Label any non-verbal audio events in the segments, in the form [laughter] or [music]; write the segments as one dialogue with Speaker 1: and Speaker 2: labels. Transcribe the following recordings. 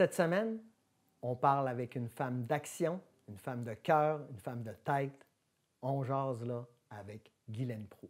Speaker 1: Cette semaine, on parle avec une femme d'action, une femme de cœur, une femme de tête. On jase là avec Guylaine Pro.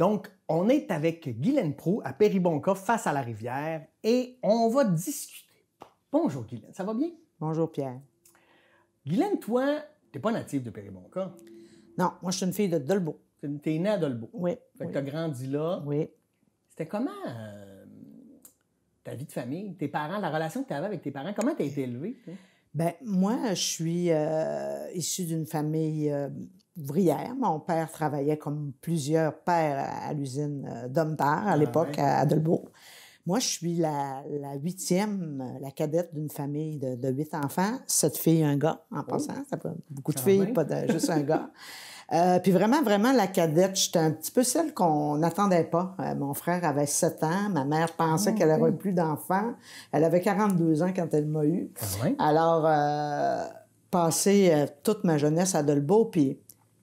Speaker 1: Donc, on est avec Guylaine Pro à Péribonca, face à la rivière, et on va discuter. Bonjour Guylaine, ça va bien? Bonjour Pierre. Guylaine, toi, t'es pas native de Péribonca? Non, moi je suis une fille de Dolbeau. T'es née à Dolbeau? Oui. Fait oui. grandi là. Oui. C'était comment euh, ta vie de famille, tes parents, la relation que tu avais avec tes parents? Comment tu as été élevée? Ben
Speaker 2: moi, je suis issu euh, issue d'une famille euh, ouvrière. Mon père travaillait comme plusieurs pères à l'usine euh, d'Homme-Père, à ah l'époque à Adelbourg. Moi, je suis la, huitième, euh, la cadette d'une famille de, huit enfants, sept filles, un gars, en oh. passant. Ça peut, beaucoup de filles, pas juste un gars. [laughs] Euh, puis vraiment, vraiment, la cadette, j'étais un petit peu celle qu'on n'attendait pas. mon frère avait 7 ans, ma mère pensait ah qu'elle n'aurait plus d'enfants. Elle avait 42 ans quand elle m'a eu. Ah Alors, euh, passé toute ma jeunesse à Dolbeau, puis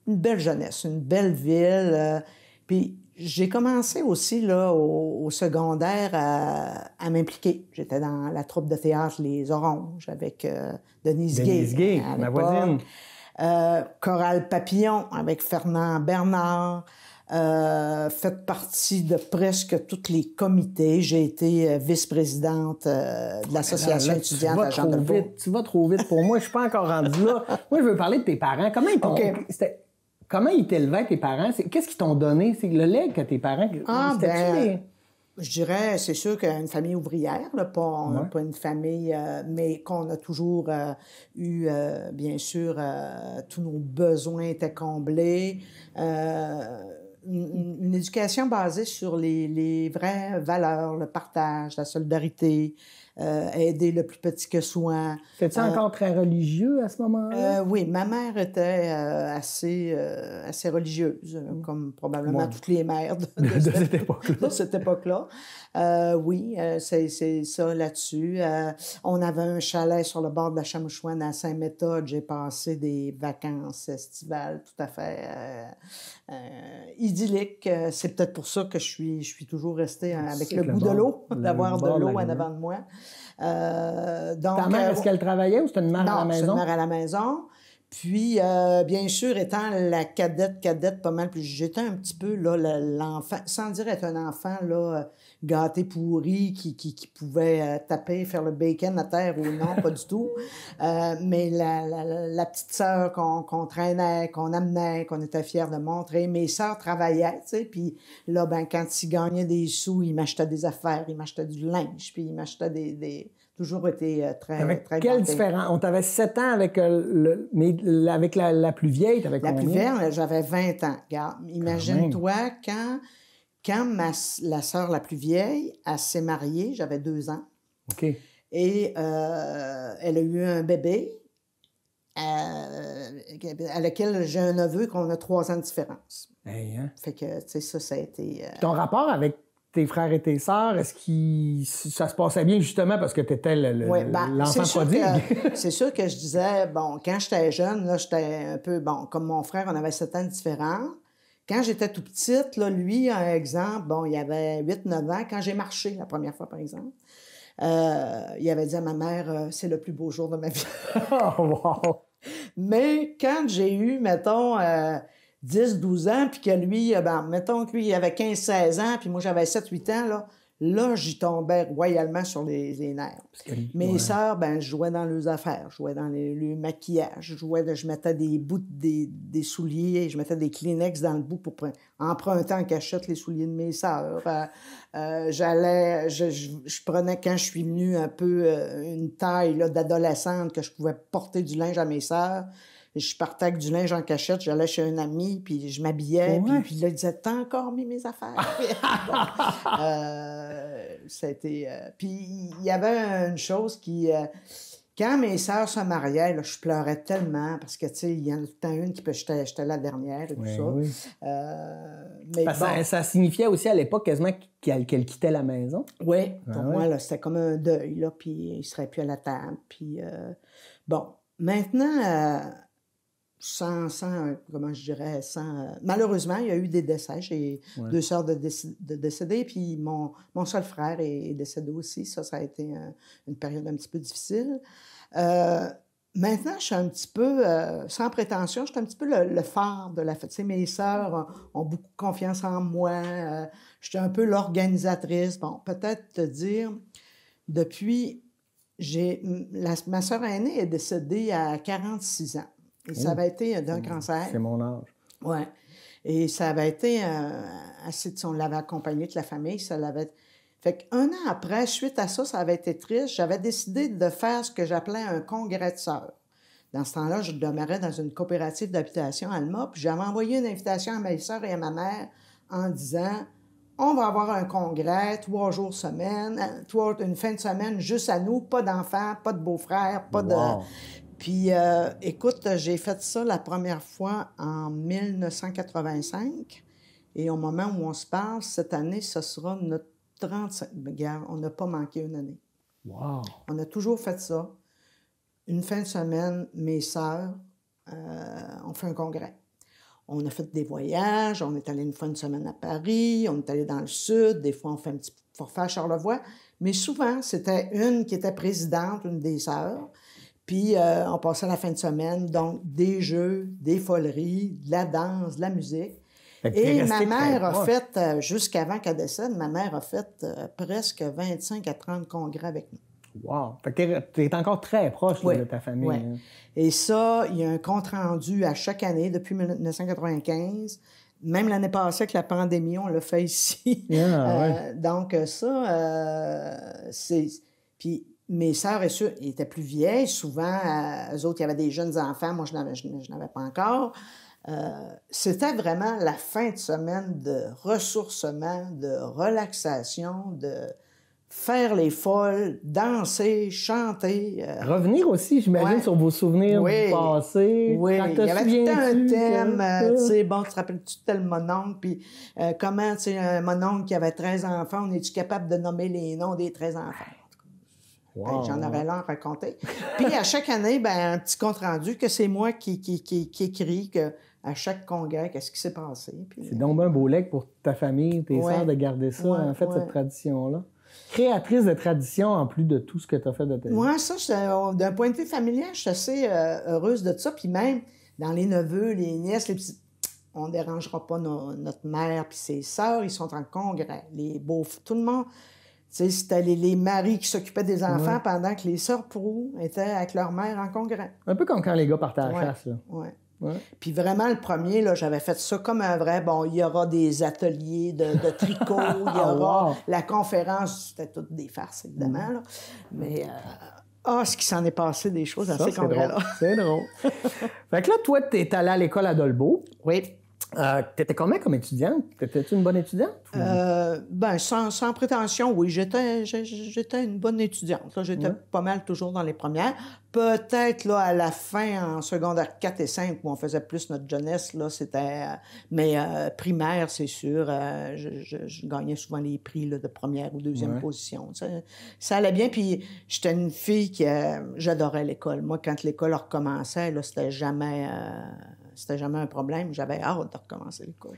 Speaker 2: une belle jeunesse, une belle ville. Euh, puis j'ai commencé aussi là, au, secondaire à, m'impliquer. J'étais dans la troupe de théâtre Les Oranges avec euh, Denise, Denise Gay. ma voisine. Euh, Chorale Papillon avec Fernand Bernard. Euh, Faites partie de presque tous les comités. J'ai été
Speaker 1: euh, vice-présidente de l'association étudiante à Jean Tu vas trop vite pour moi. Je suis pas encore rendu là. Moi, je veux parler de tes parents. Comment ils t'ont comment ils t'élevaient tes parents? Qu'est-ce qu'ils t'ont donné? C'est le leg que tes parents... Ah, ben, euh, je dirais, c'est sûr
Speaker 2: qu'une famille ouvrière, pas, on n'a pas une famille, euh, mais qu'on a toujours euh, eu, bien sûr, tous nos besoins étaient comblés. Une, éducation basée sur les, les vraies valeurs, le partage, la solidarité, euh, aider le plus petit que soi. C'était-tu euh, encore
Speaker 1: très religieux à ce moment-là?
Speaker 2: Euh, oui, ma mère était euh, assez, assez religieuse, mm. comme probablement toutes les mères de, [laughs] cette époque-là. Euh, oui, euh, c'est ça là-dessus. Euh, on avait un chalet sur le bord de la Chamouchouane à Saint-Méthode. J'ai passé des vacances estivales tout à fait idylliques. C'est peut-être pour ça que je suis, je suis toujours restée avec le goût de l'eau, d'avoir de l'eau en avant de moi. Ta mère, est-ce qu'elle travaillait ou c'était une mère à la maison? une mère à la maison. Puis, euh, bien sûr, étant la cadette, cadette pas mal plus, j'étais un petit peu là l'enfant, sans dire être un enfant là euh, gâté pourri qui, qui, pouvait euh, taper, faire le bacon à terre ou non, pas du tout. mais la, la, petite sœur qu'on qu'on traînait, qu'on amenait, qu'on était fière de montrer. Mes sœurs travaillaient, tu sais. Puis là, ben quand ils gagnaient des sous, ils m'achetaient des affaires, ils m'achetaient du linge, puis ils m'achetaient des, des toujours été euh, très, avec très Quelle
Speaker 1: On t'avait 7 ans avec, euh, le, mais avec la, la plus vieille, t'avais La plus vieille, euh, j'avais 20 ans. Regarde, imagine-toi
Speaker 2: quand, quand ma, la sœur la plus vieille, s'est mariée, j'avais 2 ans. OK. Et elle a eu un bébé à, lequel j'ai un neveu qu'on a 3 ans de différence. Hey, hein? Fait que, tu sais, ça, ça a été...
Speaker 1: Ton rapport avec tes frères et tes sœurs, est-ce que ça se passait bien justement parce que tu étais ben, l'enfant le,
Speaker 2: [laughs] c'est sûr que je disais, bon, quand j'étais jeune, là, j'étais un peu, bon, comme mon frère, on avait sept ans différence. Quand j'étais tout petite, là, lui, un exemple, bon, il avait 8-9 ans, quand j'ai marché la première fois, par exemple, euh, il avait dit à ma mère, euh, c'est le plus beau jour de ma vie. [laughs] Oh, Mais quand j'ai eu, mettons, euh, 10, 12 ans, puis que lui, euh, ben, mettons qu'il avait 15, 16 ans, puis moi, j'avais 7, 8 ans, là, là, j'y tombais royalement sur les, les nerfs. Mes sœurs, ben, je jouais dans leurs affaires, je jouais dans le maquillage, je jouais, je mettais des bouts, des, souliers, je mettais des Kleenex dans le bout pour emprunter en cachette les souliers de mes sœurs. Euh, euh, j'allais, je, prenais quand je suis venu un peu une taille d'adolescente que je pouvais porter du linge à mes sœurs je partais avec du linge en cachette, j'allais chez un ami, puis je m'habillais, puis, là, il disait « T'as encore mis mes affaires? [laughs] » C'était... Euh, euh, puis il y avait une chose qui... Euh, quand mes sœurs se mariaient, je pleurais tellement parce que, tu sais, il y en a une qui peut j'étais la dernière et tout
Speaker 1: ça. ça, signifiait aussi à l'époque quasiment qu'elle quittait la maison. Oui, ah pour moi, là, c'était
Speaker 2: comme un deuil, là, puis il serait plus à la table. Puis, bon, maintenant, sans, comment je dirais, sans... Euh, malheureusement, il y a eu des décès. J'ai deux sœurs de, décédées, puis mon, mon, seul frère est, décédé aussi. Ça, ça a été une période un petit peu difficile. Euh, maintenant, je suis un petit peu, euh, sans prétention, je suis un petit peu le, phare de la fête. Tu sais, mes sœurs ont, beaucoup confiance en moi. je suis un peu l'organisatrice. Bon, peut-être te dire, depuis... j'ai Ma sœur aînée est décédée à 46 ans. Oh, euh, et ça avait été d'un cancer. C'est mon âge. Oui. Et ça avait été On l'avait accompagné de la famille. Ça l'avait. Fait qu'un an après, suite à ça, ça avait été triste. J'avais décidé de faire ce que j'appelais un congrès de sœurs. Dans ce temps-là, je demeurais dans une coopérative d'habitation à Alma, puis j'avais envoyé une invitation à mes sœurs et à ma mère en disant on va avoir un congrès trois jours semaine, euh, une fin de semaine juste à nous, pas d'enfants, pas de beaux-frères, pas de. Puis, euh, écoute, j'ai fait ça la première fois en 1985. Et au moment où on se parle, cette année, ce sera notre 35 e guerre. On n'a pas manqué une année. Wow. On a toujours fait ça. Une fin de semaine, mes sœurs, euh, ont fait un congrès. On a fait des voyages, on est allé une fois une semaine à Paris, on est allé dans le sud, des fois on fait un petit forfait à Charlevoix. Mais souvent, c'était une qui était présidente, une des sœurs, puis on euh, passait la fin de semaine, donc des jeux, des foleries, de la danse, de la musique. Et ma mère a fait, euh, jusqu'avant qu'elle décède, ma mère a fait euh, presque 25 à 30 congrès avec nous.
Speaker 1: Wow! Fait tu es, encore très proche de ta famille. Hein.
Speaker 2: Et ça, il y a un compte rendu à chaque année depuis 1995. Même l'année passée, avec la pandémie, on l'a fait ici. Ah, donc ça, c'est... Puis mes sœurs et ceux étaient plus vieilles. Souvent, euh, autres, il y avait des jeunes enfants. Moi, je n'avais, je, pas encore. Euh, c'était vraiment la fin de semaine de ressourcement, de relaxation, de faire les folles, danser, chanter. Euh.
Speaker 1: Revenir aussi, j'imagine, sur vos souvenirs du passé. Oui, il y avait tout un thème, euh, tu sais,
Speaker 2: bon, tu te rappelles-tu de tel mononcle, puis comment, tu sais, un mononcle qui avait 13 enfants, on est-tu capable de nommer les noms des 13 enfants?
Speaker 3: J'en aurais
Speaker 2: à raconter. Puis à chaque année, ben, un petit compte-rendu que c'est moi qui, écris que à chaque congrès, qu'est-ce qui s'est passé.
Speaker 1: C'est donc un beau leg pour ta famille, tes soeurs, de garder ça, en fait, cette tradition-là. Créatrice de tradition en plus de tout ce que tu as fait de ta
Speaker 2: Moi, ça, euh, d'un point de vue familial, je suis assez euh, heureuse de ça. Puis même dans les neveux, les nièces, les petits on dérangera pas notre mère puis ses soeurs, ils sont en congrès, les beaux, tout le monde sais, c'était les, maris qui s'occupaient des enfants pendant que les sœurs Prou étaient avec leur mère en congrès. Un peu comme quand les gars partaient à la chasse, là. Puis vraiment, le premier, là, j'avais fait ça comme un vrai. Bon, il y aura des ateliers de, tricot, [laughs] il y aura ah, la conférence. C'était toutes des farces, évidemment. Mm. Là. Mais euh, ah, ce qui s'en est passé des choses à ces congrès-là. C'est
Speaker 1: drôle. [laughs] fait que là, toi, es allé à l'école à Dolbeau. Oui. Euh, t'étais comment comme étudiante? T'étais-tu une bonne étudiante? Euh, ben, sans, sans, prétention, oui. J'étais,
Speaker 2: j'étais une bonne étudiante. J'étais pas mal toujours dans les premières. Peut-être là à la fin, en secondaire 4 et 5, où on faisait plus notre jeunesse, là, c'était... Euh, mais euh, primaire, c'est sûr, je, gagnais souvent les prix de première ou deuxième position. Ça, ça, allait bien, puis j'étais une fille qui... j'adorais l'école. Moi, quand l'école recommençait, là, c'était jamais c'était jamais un problème. J'avais hâte de recommencer le cours.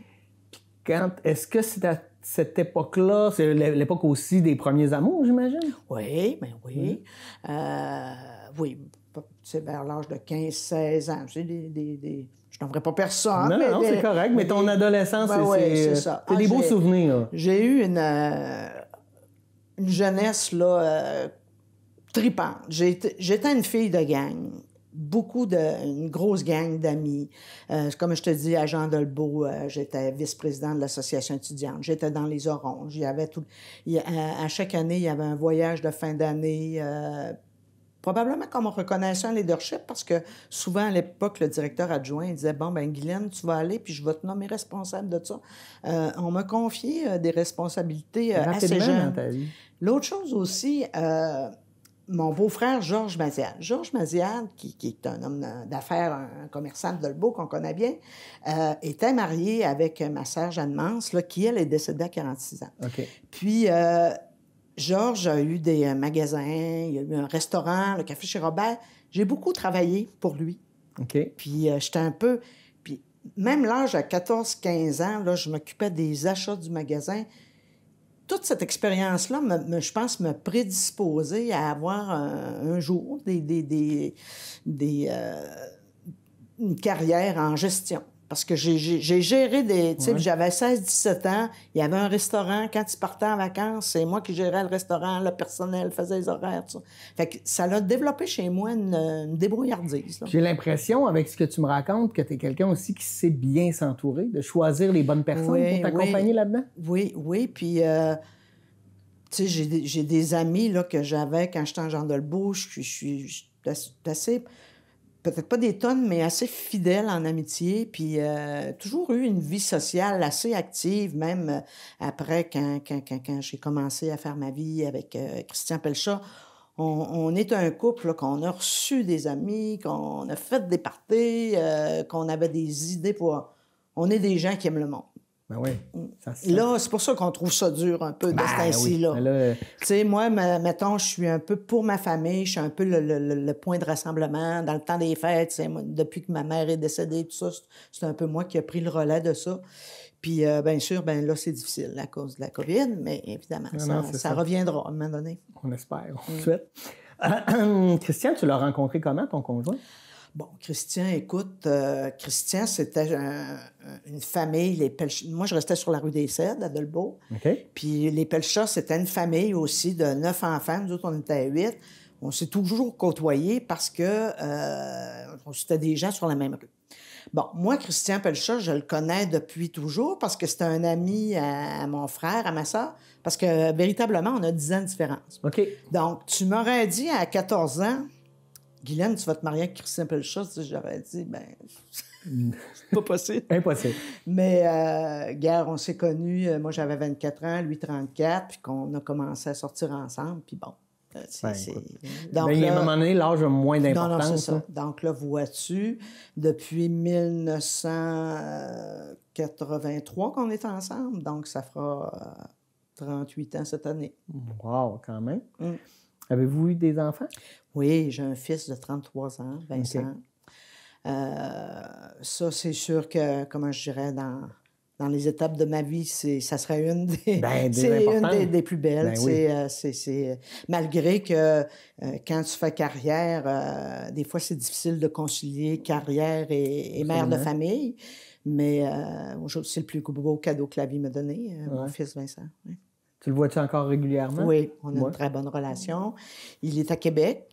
Speaker 1: Quand, est-ce que c'est à cette époque-là, c'est l'époque aussi des premiers amours, j'imagine? Oui, bien oui. oui, euh, c'est vers l'âge de
Speaker 2: 15-16 ans. Je des, des, Je pas
Speaker 1: personne. Non, mais non, c'est correct, mais ton adolescence, c'est, c'est... Ah, des beaux souvenirs.
Speaker 2: J'ai eu une, euh, une jeunesse là, euh, tripante. j'étais une fille de gang beaucoup de une grosse gang d'amis. Euh, comme je te dis, à Jean Delbeau, euh, j'étais vice-président de l'association étudiante. J'étais dans les oranges. Il y avait tout. Euh, à, chaque année, il y avait un voyage de fin d'année. probablement comme on reconnaissait un leadership, parce que souvent à l'époque, le directeur adjoint il disait, bon, ben Guylaine, tu vas aller, puis je vais te nommer responsable de ça. on m'a confié des responsabilités assez L'autre chose aussi, mon beau-frère Georges Maziad. Georges Maziad, qui, est un homme d'affaires, un, commerçant de Dolbeau qu'on connaît bien, euh, était marié avec ma sœur Jeanne Mance, là, qui, elle, est décédée à 46 ans. Puis, euh, Georges a eu des euh, magasins, il y a eu un restaurant, le café chez Robert. J'ai beaucoup travaillé pour lui. Puis, j'étais un peu... Puis, même l'âge à 14-15 ans, là, je m'occupais des achats du magasin toute cette expérience-là, me, je pense, me prédisposer à avoir un, jour des, euh, une carrière en gestion. Parce que j'ai géré des... Tu sais, j'avais 16-17 ans, il y avait un restaurant. Quand tu partais en vacances, c'est moi qui gérais le restaurant, le personnel faisait les horaires, tout ça. Fait que ça l'a développé chez moi une, débrouillardise. J'ai
Speaker 1: l'impression, avec ce que tu me racontes, que tu es quelqu'un aussi qui sait bien s'entourer, de choisir les bonnes personnes pour t'accompagner
Speaker 2: là-dedans. Oui, oui, puis... Euh, tu sais, j'ai des amis là, que j'avais quand j'étais en Jean que Je suis assez peut-être pas des tonnes, mais assez fidèle en amitié, puis euh, toujours eu une vie sociale assez active, même euh, après, quand, j'ai commencé à faire ma vie avec euh, Christian Pelchat. On, est un couple qu'on a reçu des amis, qu'on a fait des parties, qu'on avait des idées pour... On est des gens qui aiment le monde.
Speaker 1: Ben oui. Là,
Speaker 2: c'est pour ça qu'on trouve ça dur un peu de ben ce temps-ci-là. Euh, tu sais, moi, mettons, je suis un peu pour ma famille, je suis un peu le, point de rassemblement. Dans le temps des fêtes, depuis que ma mère est décédée, tout ça, c'est un peu moi qui ai pris le relais de ça. Puis, euh, bien sûr, ben là, c'est difficile à cause de la COVID, mais évidemment, ça, reviendra à un moment donné.
Speaker 1: On espère, on mm. [clears throat] tu l'as rencontré comment, ton conjoint? Bon, Christian, écoute, euh, Christian, c'était une famille, les
Speaker 2: Moi, je restais sur la rue des Cèdres, à Delbo. Puis les Pelchats, c'était une famille aussi de neuf enfants. Nous autres, on était huit. On s'est toujours côtoyés parce que euh, c'était des gens sur la même rue. Bon, moi, Christian Pelchat, je le connais depuis toujours parce que c'était un ami à, mon frère, à ma soeur, parce que véritablement, on a dix ans de différence. OK. Donc, tu m'aurais dit à 14 ans, Guylaine, tu vas te marier avec Christian Pelchat. J'aurais dit, ben, c'est
Speaker 1: [laughs] pas possible. Impossible.
Speaker 2: Mais, euh, guerre, on s'est connus. Euh, moi, j'avais 24 ans, lui, 34, puis qu'on a commencé à sortir ensemble,
Speaker 1: puis bon. Euh, ben, ben, il y a un moment donné, l'âge a moins d'importance. Non, non, c'est ça.
Speaker 2: Donc là, vois-tu, depuis 1983 qu'on est ensemble, donc ça fera 38 euh, ans cette année. Wow, quand même.
Speaker 1: Mm. Avez-vous eu des
Speaker 2: enfants? Oui, j'ai un fils de 33 ans, Vincent. Euh, ça, c'est sûr que, comment je dirais, dans, dans les étapes de ma vie, ça serait une des, ben, [laughs] une des, plus belles. Ben euh, c'est euh, malgré que quand tu fais carrière, des fois c'est difficile de concilier carrière et, mère de famille. Mais c'est le plus beau cadeau que la vie m'a donné, mon fils Vincent.
Speaker 1: Tu le vois-tu encore régulièrement? Oui, on a une très
Speaker 2: bonne relation. Il est à Québec.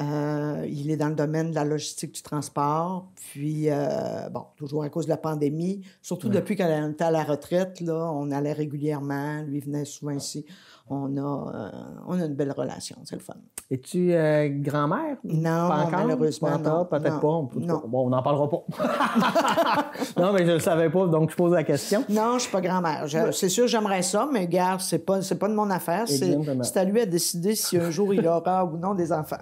Speaker 2: Euh, il est dans le domaine de la logistique du transport. Puis, euh, bon, toujours à cause de la pandémie, surtout depuis qu'on était à la retraite, là, on allait régulièrement. Lui venait souvent ici on a, euh, on a
Speaker 1: une belle relation. C'est le fun. Es-tu euh, grand-mère? Non, pas encore? peut-être pas. On Bon, on n'en parlera pas. [laughs] non, mais je ne le savais pas, donc je pose la question. Non,
Speaker 2: je ne suis pas grand-mère. C'est sûr, j'aimerais ça, mais gars, c'est pas, c'est pas de mon affaire. C'est à lui à
Speaker 1: décider si un jour il aura ou non des enfants.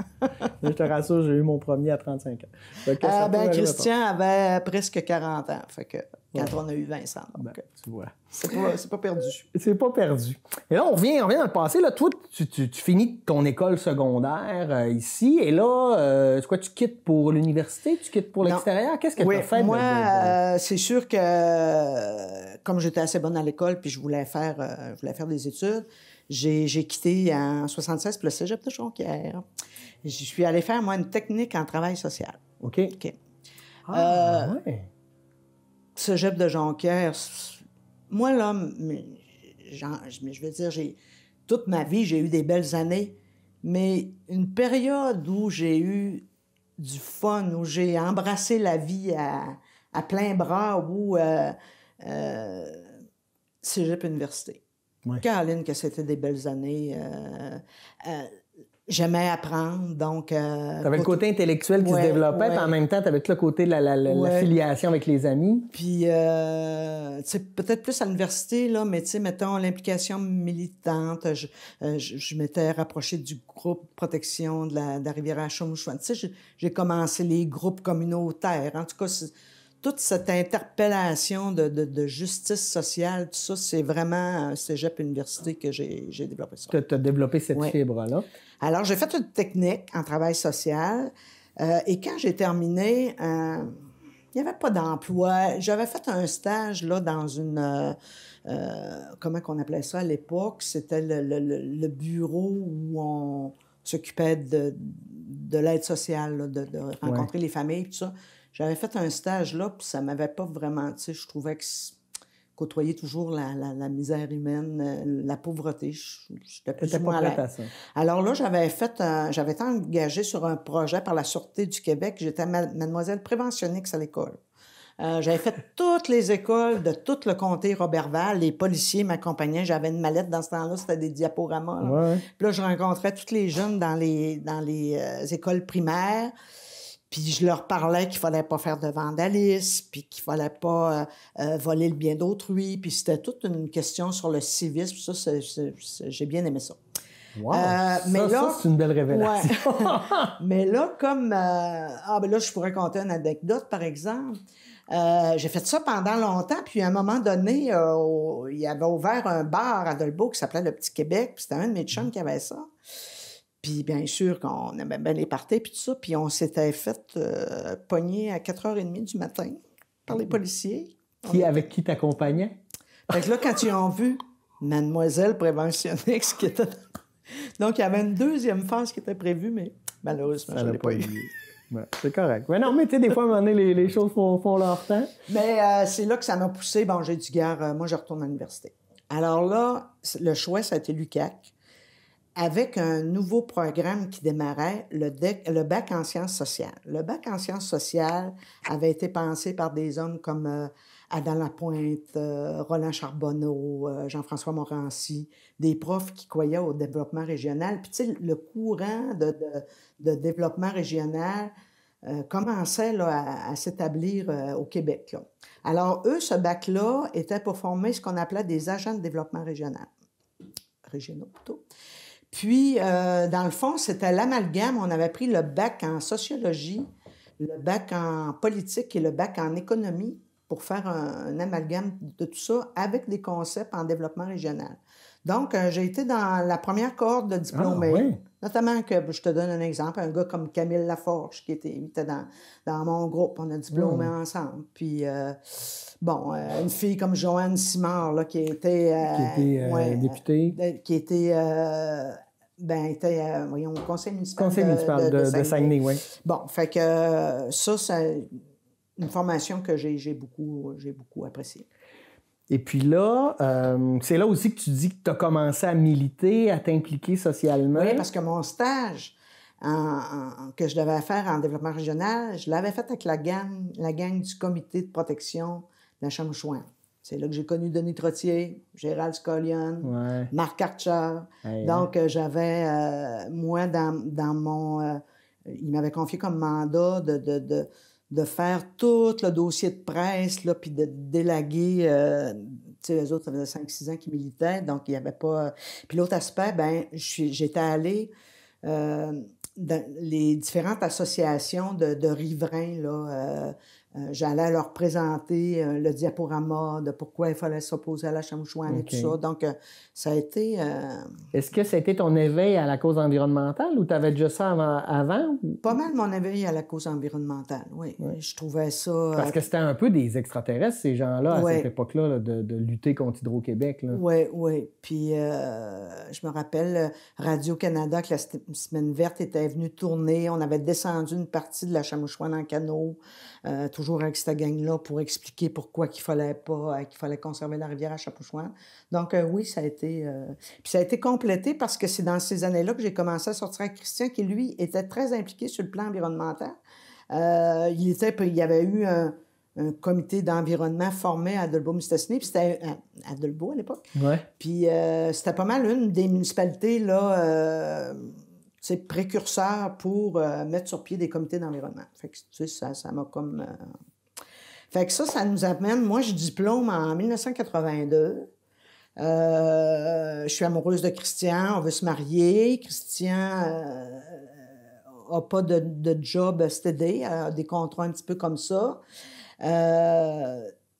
Speaker 1: [laughs] je te rassure, j'ai eu mon premier à 35 ans. Christian
Speaker 2: avait presque 40 ans. Fait que... Euh, quand on a eu Vincent. Ben,
Speaker 1: tu vois. C'est pas, perdu. C'est pas perdu. Et là, on revient, on revient dans le passé. Là, toi, tu, finis ton école secondaire euh, ici. Et là, euh, quoi, tu quittes pour l'université? Tu quittes pour l'extérieur? Qu'est-ce que tu as fait? Moi, euh,
Speaker 2: c'est sûr que comme j'étais assez bonne à l'école puis je voulais faire, je voulais faire des études, j'ai quitté en 76 le cégep de Jonquière. Je suis allée faire, moi, une technique en travail social. OK. OK. Ah, ouais cégep de Jonquière, moi, là, mais, je veux dire, j'ai toute ma vie, j'ai eu des belles années, mais une période où j'ai eu du fun, où j'ai embrassé la vie à, plein bras, où euh, euh cégep université. Caroline, que c'était des belles années. Euh, euh, j'aimais apprendre. Donc, euh, t'avais le côté
Speaker 1: intellectuel qui se développait, puis en même temps, t'avais tout le côté de la, filiation avec les amis.
Speaker 2: Puis, euh, peut-être plus à l'université, là, mais tu sais, mettons, l'implication militante, je, euh, m'étais rapproché du groupe protection de la, de la rivière à Tu sais, j'ai commencé les groupes communautaires. En tout cas, toute cette interpellation de, justice sociale, tout ça, c'est vraiment à Cégep Université que j'ai développé ça.
Speaker 1: Tu as développé cette
Speaker 2: fibre-là? Alors, j'ai fait une technique en travail social. Euh, et quand j'ai terminé, euh, il n'y avait pas d'emploi. J'avais fait un stage là, dans une... Euh, comment qu'on appelait ça à l'époque? C'était le, bureau où on s'occupait de, l'aide sociale, de, rencontrer les familles, tout ça. J'avais fait un stage là, puis ça m'avait pas vraiment, tu sais, je trouvais que côtoyait toujours la, misère humaine, euh, la pauvreté. J'étais plus pas prête à Alors là, j'avais fait, j'avais été engagée sur un projet par la Sûreté du Québec. J'étais mademoiselle préventionniste à l'école. Euh, j'avais fait [laughs] toutes les écoles de tout le comté Robertval. Les policiers m'accompagnaient. J'avais une mallette dans ce temps-là, c'était des diaporamas. Là. là, je rencontrais tous les jeunes dans les, dans les euh, écoles primaires. Puis je leur parlais qu'il fallait pas faire de vandalisme, puis qu'il fallait pas euh, euh, voler le bien d'autrui. Puis c'était toute une question sur le civisme. Ça, j'ai bien aimé ça. Wow, euh, mais là, c'est une belle révélation. [laughs] mais là, comme... ah, ben là, je pourrais compter une anecdote, par exemple. j'ai fait ça pendant longtemps, puis à un moment donné, il avait ouvert un bar à Dolbeau qui s'appelait Le Petit Québec, puis c'était un de mes chums mm. qui avait ça. Puis bien sûr qu'on aimait bien les parties, puis tout ça. Puis on s'était fait pogné euh, pogner à 4h30 du matin par les mm. policiers.
Speaker 1: Avec qui t'accompagnait? Fait que là, quand ils ont vu
Speaker 2: Mademoiselle Préventionnix qui était... Donc, il y avait une deuxième phase qui était prévue, mais malheureusement, je l'ai pas, c'est correct. Mais non, mais tu sais, des fois, à un moment les, choses font, leur temps. Mais euh, c'est là que ça m'a poussé. Bon, j'ai du gare, euh, moi, je retourne à l'université. Alors là, le choix, ça a été l'UCAC avec un nouveau programme qui démarrait, le, bac en sciences sociales. Le bac en sciences sociales avait été pensé par des hommes comme euh, Adam Lapointe, euh, Roland Charbonneau, euh, Jean-François Morancy, des profs qui croyaient au développement régional. Puis, tu sais, le courant de, développement régional commençait à, s'établir au Québec. Alors, eux, ce bac-là était pour former ce qu'on appelait des agents de développement régional. Régionaux, plutôt. Puis, euh, dans le fond, c'était l'amalgame. On avait pris le bac en sociologie, le bac en politique et le bac en économie pour faire un, amalgame de tout ça avec des concepts en développement régional. Donc, euh, j'ai été dans la première cohorte de diplômés. Ah, oui. Notamment que, je te donne un exemple, un gars comme Camille Laforge qui était, dans, dans mon groupe. On a diplômé mmh. ensemble. Puis... Euh, bon, euh, une fille comme Joanne Simard, là, qui était... Euh, qui était euh, députée. qui était ben, était, voyons, au conseil municipal. Conseil de, municipal de, de Saguenay, oui. Bon, fait que ça, c'est une formation que j'ai beaucoup, beaucoup appréciée.
Speaker 1: Et puis là, c'est là aussi que tu dis que tu as commencé à militer, à t'impliquer socialement. Oui, parce
Speaker 2: que mon stage que je devais faire en développement régional, je l'avais fait avec la gang, la gang du comité de protection c'est là que j'ai connu Denis Trottier, Gérald Scolion, Marc Archer. Donc, euh, j'avais, euh, moi, dans, mon. Euh, il m'avait confié comme mandat de, de, de, faire tout le dossier de presse, puis de délaguer. tu sais, les autres, ça faisait 5-6 ans qu'ils militaient, donc il n'y avait pas. Puis l'autre aspect, ben, j'étais allé dans les différentes associations de, riverains, là, euh, j'allais leur présenter euh, le diaporama de pourquoi il fallait s'opposer à la chamouchouane et tout ça. Donc, euh, ça a été...
Speaker 1: Est-ce que c'était ton éveil à la cause environnementale ou tu avais déjà ça avant?
Speaker 2: Pas mal mon éveil à la cause environnementale, oui. Je trouvais ça... Parce que
Speaker 1: c'était un peu des extraterrestres, ces gens-là, à cette époque-là, de, lutter contre Hydro-Québec.
Speaker 2: Oui, oui. Puis, je me rappelle, Radio-Canada, que la Semaine verte était venue tourner. On avait descendu une partie de la chamouchouane en canot. Euh, toujours avec cette gang-là, pour expliquer pourquoi qu'il fallait pas, euh, qu'il fallait conserver la rivière à Chapouchouane. Donc euh, oui, ça a été, puis ça a été complété parce que c'est dans ces années-là que j'ai commencé à sortir avec Christian, qui lui était très impliqué sur le plan environnemental. il était, il y avait eu un comité d'environnement formé à Dolbeau-Mistassini, puis c'était à, à à l'époque. Ouais. Puis c'était pas mal une des municipalités là sais, précurseur pour euh, mettre sur pied des comités d'environnement. Fait que, ça, ça m'a comme... Euh, que ça, ça nous amène... Moi, je diplôme en 1982. Euh, je suis amoureuse de Christian, on veut se marier. Christian n'a pas de, de job stédé, a des contrats un petit peu comme ça.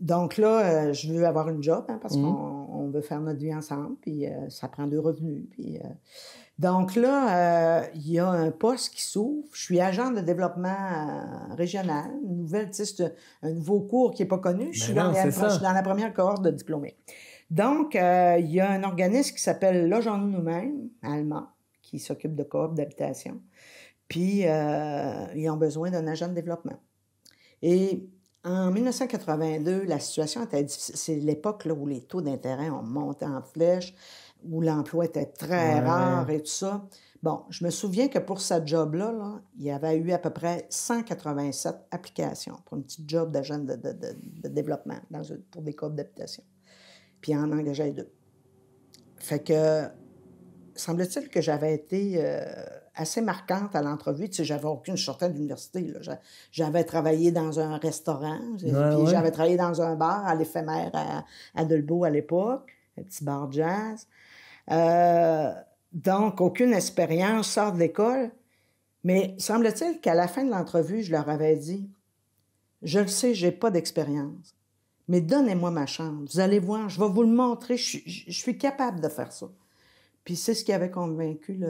Speaker 2: donc là, je veux avoir une job hein, parce mm-hmm. qu'on veut faire notre vie ensemble, puis ça prend deux revenus. Puis, donc là, euh, il y a un poste qui s'ouvre. Je suis agent de développement euh, régional. nouvelle, euh, un nouveau cours qui n'est pas connu. je, ben suis dans la première cohorte de diplômés. Donc, il y a un organisme qui s'appelle Logeons-nous nous-mêmes, allemand, qui s'occupe de coop d'habitation. Puis, ils ont besoin d'un agent de développement. Et en 1982, la situation était difficile. C'est l'époque où les taux d'intérêt ont monté en flèche où l'emploi était très rare et tout ça. Bon, je me souviens que pour ce job-là, là, il y avait eu à peu près 187 applications pour une petite job d'agent de, de, de, développement pour des codes d'habitation. Puis en engageait deux. Fait que, semble-t-il que j'avais été euh, assez marquante à l'entrevue. Tu sais, j'avais aucune sortie d'université. J'avais travaillé dans un restaurant, puis j'avais travaillé dans un bar à l'éphémère à, à à l'époque, un petit bar jazz. Euh, donc, aucune expérience, sort de l'école. Mais semble-t-il qu'à la fin de l'entrevue, je leur avais dit Je le sais, j'ai pas d'expérience, mais donnez-moi ma chambre. Vous allez voir, je vais vous le montrer. je suis capable de faire ça. Puis c'est ce qui avait convaincu.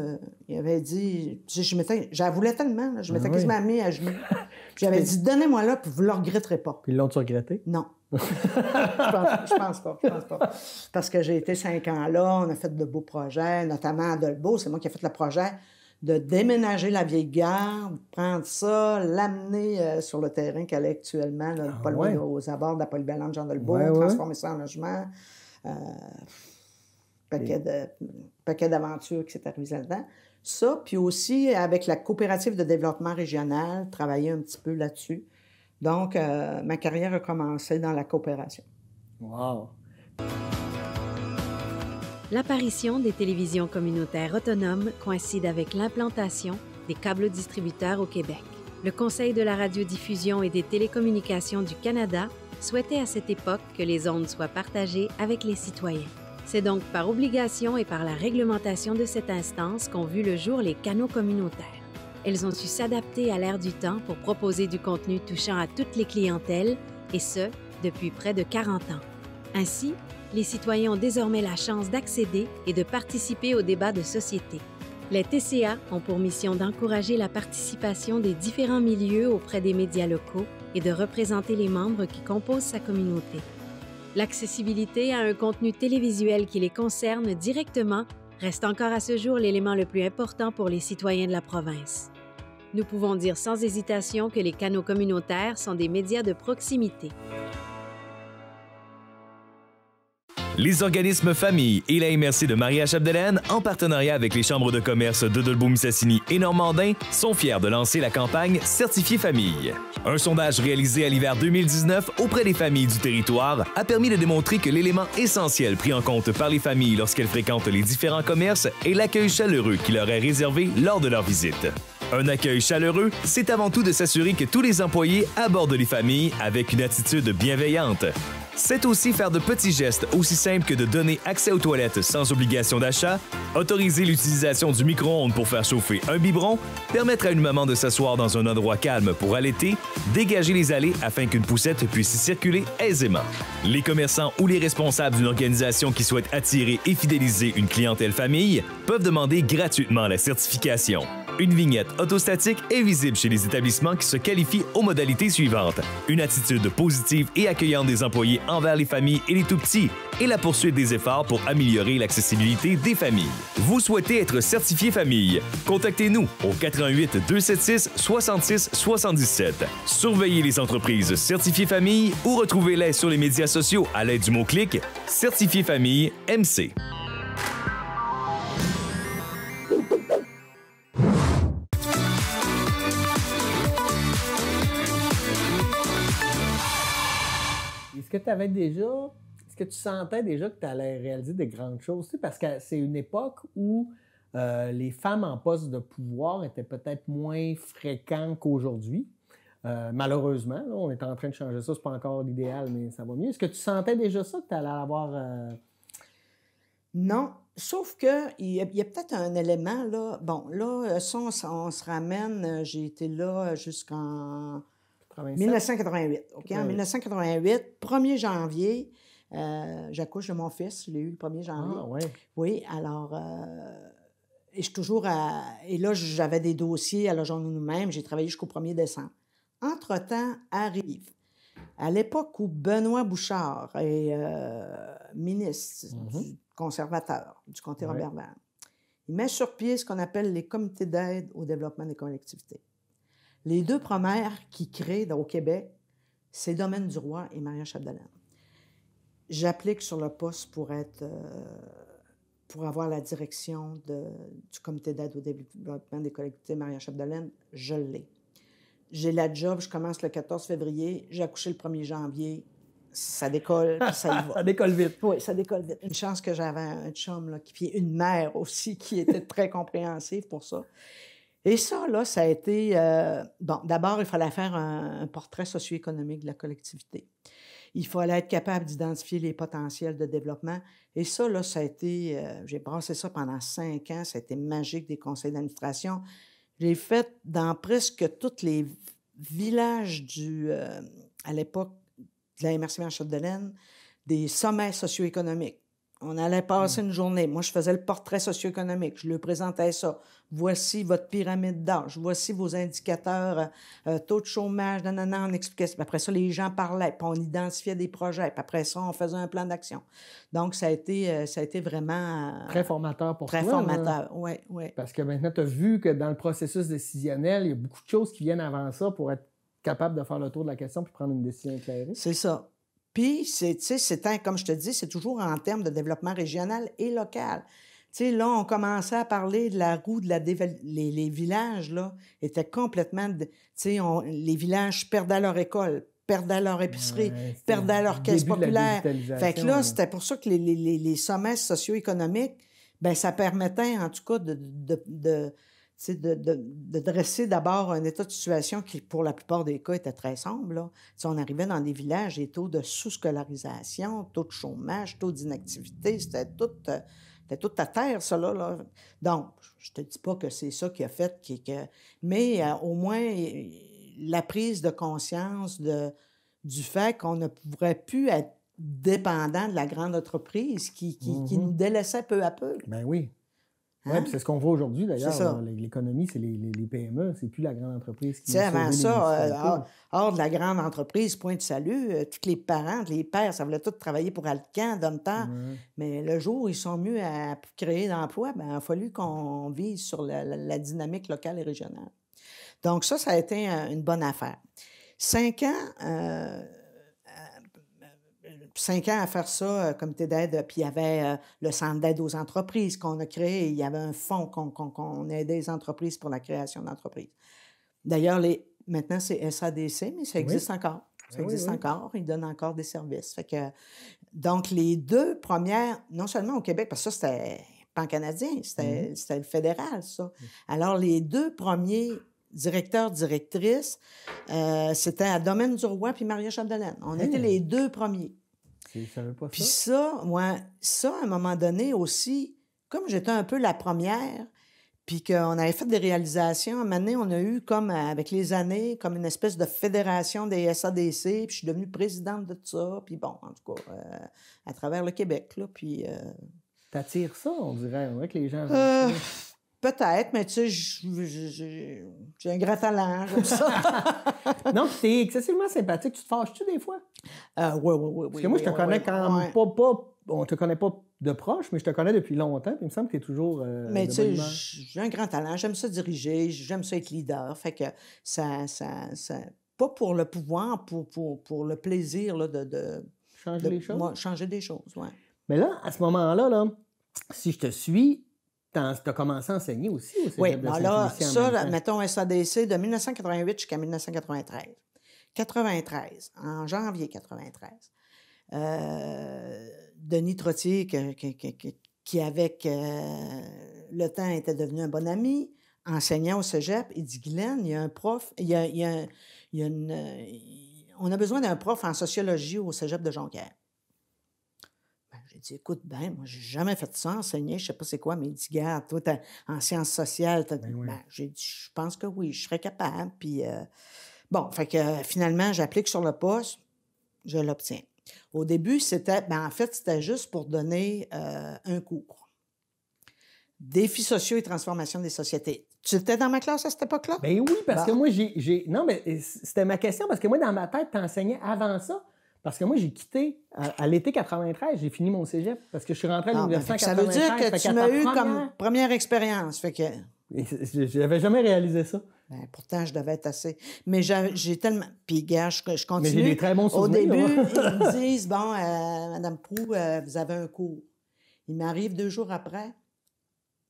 Speaker 2: Il avait dit, je m'étais, j'avoulais tellement, je m'étais ben quasiment mis à genoux. [laughs] Puis j'avais dit, donnez-moi là, puis vous ne le regretterez pas. Puis l'ont-tu regretté? Non. [laughs] je,
Speaker 1: pense,
Speaker 2: pense pas, je pense pas. Parce que j'ai été cinq ans là, on a fait de beaux projets, notamment à Dolbeau, c'est moi qui ai fait le projet de déménager la vieille gare, prendre ça, l'amener euh, sur le terrain qu'elle est actuellement, ah pas loin, aux abords de la polyvalente Jean Dolbeau, transformer ça en logement. Euh, paquet paquet d'aventures qui s'est là-dedans. Ça, puis aussi avec la coopérative de développement régional, travailler un petit peu là-dessus. Donc, euh, ma carrière a commencé dans la coopération.
Speaker 1: Wow!
Speaker 3: L'apparition des télévisions communautaires autonomes coïncide avec l'implantation des câbles distributeurs au Québec. Le Conseil de la radiodiffusion et des télécommunications du Canada souhaitait à cette époque que les ondes soient partagées avec les citoyens. C'est donc par obligation et par la réglementation de cette instance qu'ont vu le jour les canaux communautaires. Elles ont su s'adapter à l'ère du temps pour proposer du contenu touchant à toutes les clientèles, et ce, depuis près de 40 ans. Ainsi, les citoyens ont désormais la chance d'accéder et de participer aux débats de société. Les TCA ont pour mission d'encourager la participation des différents milieux auprès des médias locaux et de représenter les membres qui composent sa communauté. L'accessibilité à un contenu télévisuel qui les concerne directement reste encore à ce jour l'élément le plus important pour les citoyens de la province. Nous pouvons dire sans hésitation que les canaux communautaires sont des médias de proximité.
Speaker 4: Les organismes Famille et la MRC de Maria Chapdelaine, en partenariat avec les chambres de commerce de dolbeau missassini et Normandin, sont fiers de lancer la campagne Certifié Famille. Un sondage réalisé à l'hiver 2019 auprès des familles du territoire a permis de démontrer que l'élément essentiel pris en compte par les familles lorsqu'elles fréquentent les différents commerces est l'accueil chaleureux qui leur est réservé lors de leur visite. Un accueil chaleureux, c'est avant tout de s'assurer que tous les employés abordent les familles avec une attitude bienveillante. C'est aussi faire de petits gestes aussi simples que de donner accès aux toilettes sans obligation d'achat, autoriser l'utilisation du micro-ondes pour faire chauffer un biberon, permettre à une maman de s'asseoir dans un endroit calme pour allaiter, dégager les allées afin qu'une poussette puisse y circuler aisément. Les commerçants ou les responsables d'une organisation qui souhaite attirer et fidéliser une clientèle famille peuvent demander gratuitement la certification. Une vignette autostatique est visible chez les établissements qui se qualifient aux modalités suivantes. Une attitude positive et accueillante des employés envers les familles et les tout-petits et la poursuite des efforts pour améliorer l'accessibilité des familles. Vous souhaitez être certifié famille? Contactez-nous au 88 276 66 77. Surveillez les entreprises certifiées famille ou retrouvez-les sur les médias sociaux à l'aide du mot-clic Certifié famille MC.
Speaker 1: que tu avais déjà, est-ce que tu sentais déjà que tu allais réaliser des grandes choses? Tu parce que c'est une époque où euh, les femmes en poste de pouvoir étaient peut-être moins fréquentes qu'aujourd'hui. Euh, malheureusement, on est en train de changer ça, c'est pas encore l'idéal, mais ça va mieux. Est-ce que tu sentais déjà ça que tu allais avoir. Euh, non, sauf que il y a, peut-être un élément là.
Speaker 2: Bon, là, ça, on se ramène. J'ai été là jusqu'en 1988. OK, 1988, 1er janvier, euh, j'accouche de mon fils. Je l'ai eu le 1er janvier. Ah, oui. Oui, alors. Euh, et je toujours à. Et là, j'avais des dossiers à la journée nous-mêmes. J'ai travaillé jusqu'au 1er décembre. Entre-temps, arrive. À l'époque où Benoît Bouchard est euh, ministre mm-hmm. conservateur du comté robert il met sur pied ce qu'on appelle les comités d'aide au développement des collectivités. Les deux premières qui créent au Québec, c'est Domaine du Roi et Maria Chapdelaine. J'applique sur le poste pour être euh, pour avoir la direction de, du comité d'aide au développement des collectivités Maria Chapdelaine. Je l'ai. J'ai la job, je commence le 14 février, j'ai accouché le 1er janvier, ça décolle, ça y [laughs] va. ça décolle vite. Oui, ça décolle vite. Une chance que j'avais un chum, puis une mère aussi, qui était très compréhensive pour ça. Et ça, là, ça a été... Euh, bon, d'abord, il fallait faire un, portrait socio-économique de la collectivité. Il fallait être capable d'identifier les potentiels de développement. Et ça, là, ça a été... Euh, j'ai brassé ça pendant cinq ans. Ça a été magique des conseils d'administration. J'ai fait dans presque tous les villages du... Euh, à l'époque de la MRC en delaine des sommets socio-économiques. On allait passer mm. une journée. Moi, je faisais le portrait socio-économique. Je lui présentais ça. Voici votre pyramide d'âge. Voici vos indicateurs, euh, euh, taux de chômage, nanana, on expliquait après ça, les gens parlaient. on identifiait des projets. après ça, on faisait un plan d'action.
Speaker 1: Donc, ça a été, euh, ça a été vraiment... très formateur pour toi. Très formateur, oui, Parce que maintenant, tu as vu que dans le processus décisionnel, il y a beaucoup de choses qui viennent avant ça pour être capable de faire le tour de la question puis prendre une décision éclairée. C'est ça. Puis, c'est, comme je te dis, c'est toujours
Speaker 2: en termes de développement régional et local. Tu sais, là, on commençait à parler de la roue, de la les, villages, là, étaient complètement... Tu sais, les villages perdaient leur école, perdaient leur épicerie, perdaient leur caisse populaire. Fait que là, c'était pour ça que les, les sommets socio-économiques, ben ça permettait, en tout cas, de de, dresser d'abord un état de situation qui, pour la plupart des cas, était très sombre. Là. On arrivait dans des villages, et taux de sous-scolarisation, taux de chômage, taux d'inactivité, c'était tout, euh, tout, à terre, cela. Là. Donc, je te dis pas que c'est ça qui a fait, que... mais euh, au moins, la prise de conscience de, du fait qu'on ne pourrait plus être dépendant de la grande entreprise qui, mm-hmm. nous délaissait peu à peu. Ben oui, oui, c'est ce qu'on
Speaker 1: voit aujourd'hui d'ailleurs. L'économie, c'est les, PME, c'est plus la grande entreprise qui. avant ça, euh,
Speaker 2: hors, de la grande entreprise, point de salut, Toutes euh, tous les parents, les pères, ça voulait tous travailler pour Alcan, donne temps. Mais le jour où ils sont mieux à créer d'emplois, ben, il a fallu qu'on vise sur la, dynamique locale et régionale. Donc ça, ça a été euh, une bonne affaire. Cinq ans cinq ans à faire ça, euh, comité d'aide, puis il y avait euh, le centre d'aide aux entreprises qu'on a créé, il y avait un fonds qu'on aidait les entreprises pour la création d'entreprises. D'ailleurs, les, maintenant, c'est SADC, mais ça existe encore. Ça existe encore. Ils donnent encore des services. Fait que, donc, les deux premières, non seulement au Québec, parce que ça, c'était pan canadien, mm-hmm. c'était le fédéral, ça. Mm. Alors, les deux premiers directeurs, directrices, euh, c'était à Domaine du Roi puis Maria Chapdelaine. On était les deux premiers. Puis ça, moi, ça, à un moment donné aussi, comme j'étais un peu la première, puis qu'on avait fait des réalisations, à un moment donné, on a eu, comme avec les années, comme une espèce de fédération des SADC, puis je suis devenue présidente de tout ça, puis bon, en tout cas, euh, à travers le Québec,
Speaker 1: là, puis... Euh, T'attires ça, on dirait, avec que les gens... Euh,
Speaker 2: Peut-être, mais tu sais, j'ai un grand talent, comme ça.
Speaker 1: [laughs] non, tu es excessivement sympathique. Tu te fâches-tu des fois? Euh, oui, oui, oui. Parce que moi, je te connais quand même pas, pas, On te connaît pas de proche, mais je te connais depuis longtemps. Puis il me semble que tu es toujours. Euh, mais tu sais, j'ai un grand talent.
Speaker 2: J'aime ça diriger. J'aime ça être leader. Fait que ça. pas pour le pouvoir, pour, pour, le plaisir là, de, Changer des choses. changer des choses, oui.
Speaker 1: Mais là, à ce moment-là, là, si je te suis, tu as commencé à enseigner aussi au Oui, ben ça,
Speaker 2: mettons SADC de 1988 jusqu'à 1993. 93, en janvier 93. Euh, Denis Trottier, qui avec euh, le temps était devenu un bon ami, enseignant au cégep, il dit Glenn, il y a un prof, il y euh, on a besoin d'un prof en sociologie au cégep de Jonquière dit, écoute, ben, moi, j'ai jamais fait ça, enseigner, je sais pas c'est quoi, mais il dit, tu toi, en sciences sociales, ben, ben j'ai dit, je pense que oui, je serais capable. Puis, euh, bon, fait que euh, finalement, j'applique sur le poste, je l'obtiens. Au début, c'était, ben, en fait, c'était juste pour donner euh, un cours. Défis sociaux et transformation des sociétés.
Speaker 1: Tu étais dans ma classe à cette époque-là? Ben oui, parce que bah. moi, j'ai. Non, mais c'était ma question, parce que moi, dans ma tête, tu enseignais avant ça. Parce que moi, j'ai quitté à, l'été 93, j'ai fini mon cégep parce que je suis rentré à ah, ben, l'université 93. Ça veut dire que tu m'as eu comme
Speaker 2: première expérience. Fait que... jamais réalisé ça. Ben, pourtant, je devais être assez. Mais j'ai tellement. Puis, gars, je, continue. Mais j'ai des très bons souvenirs. Au début, ils me [laughs] disent Bon, euh, Madame Proux euh, vous avez un cours. Il m'arrive deux jours après,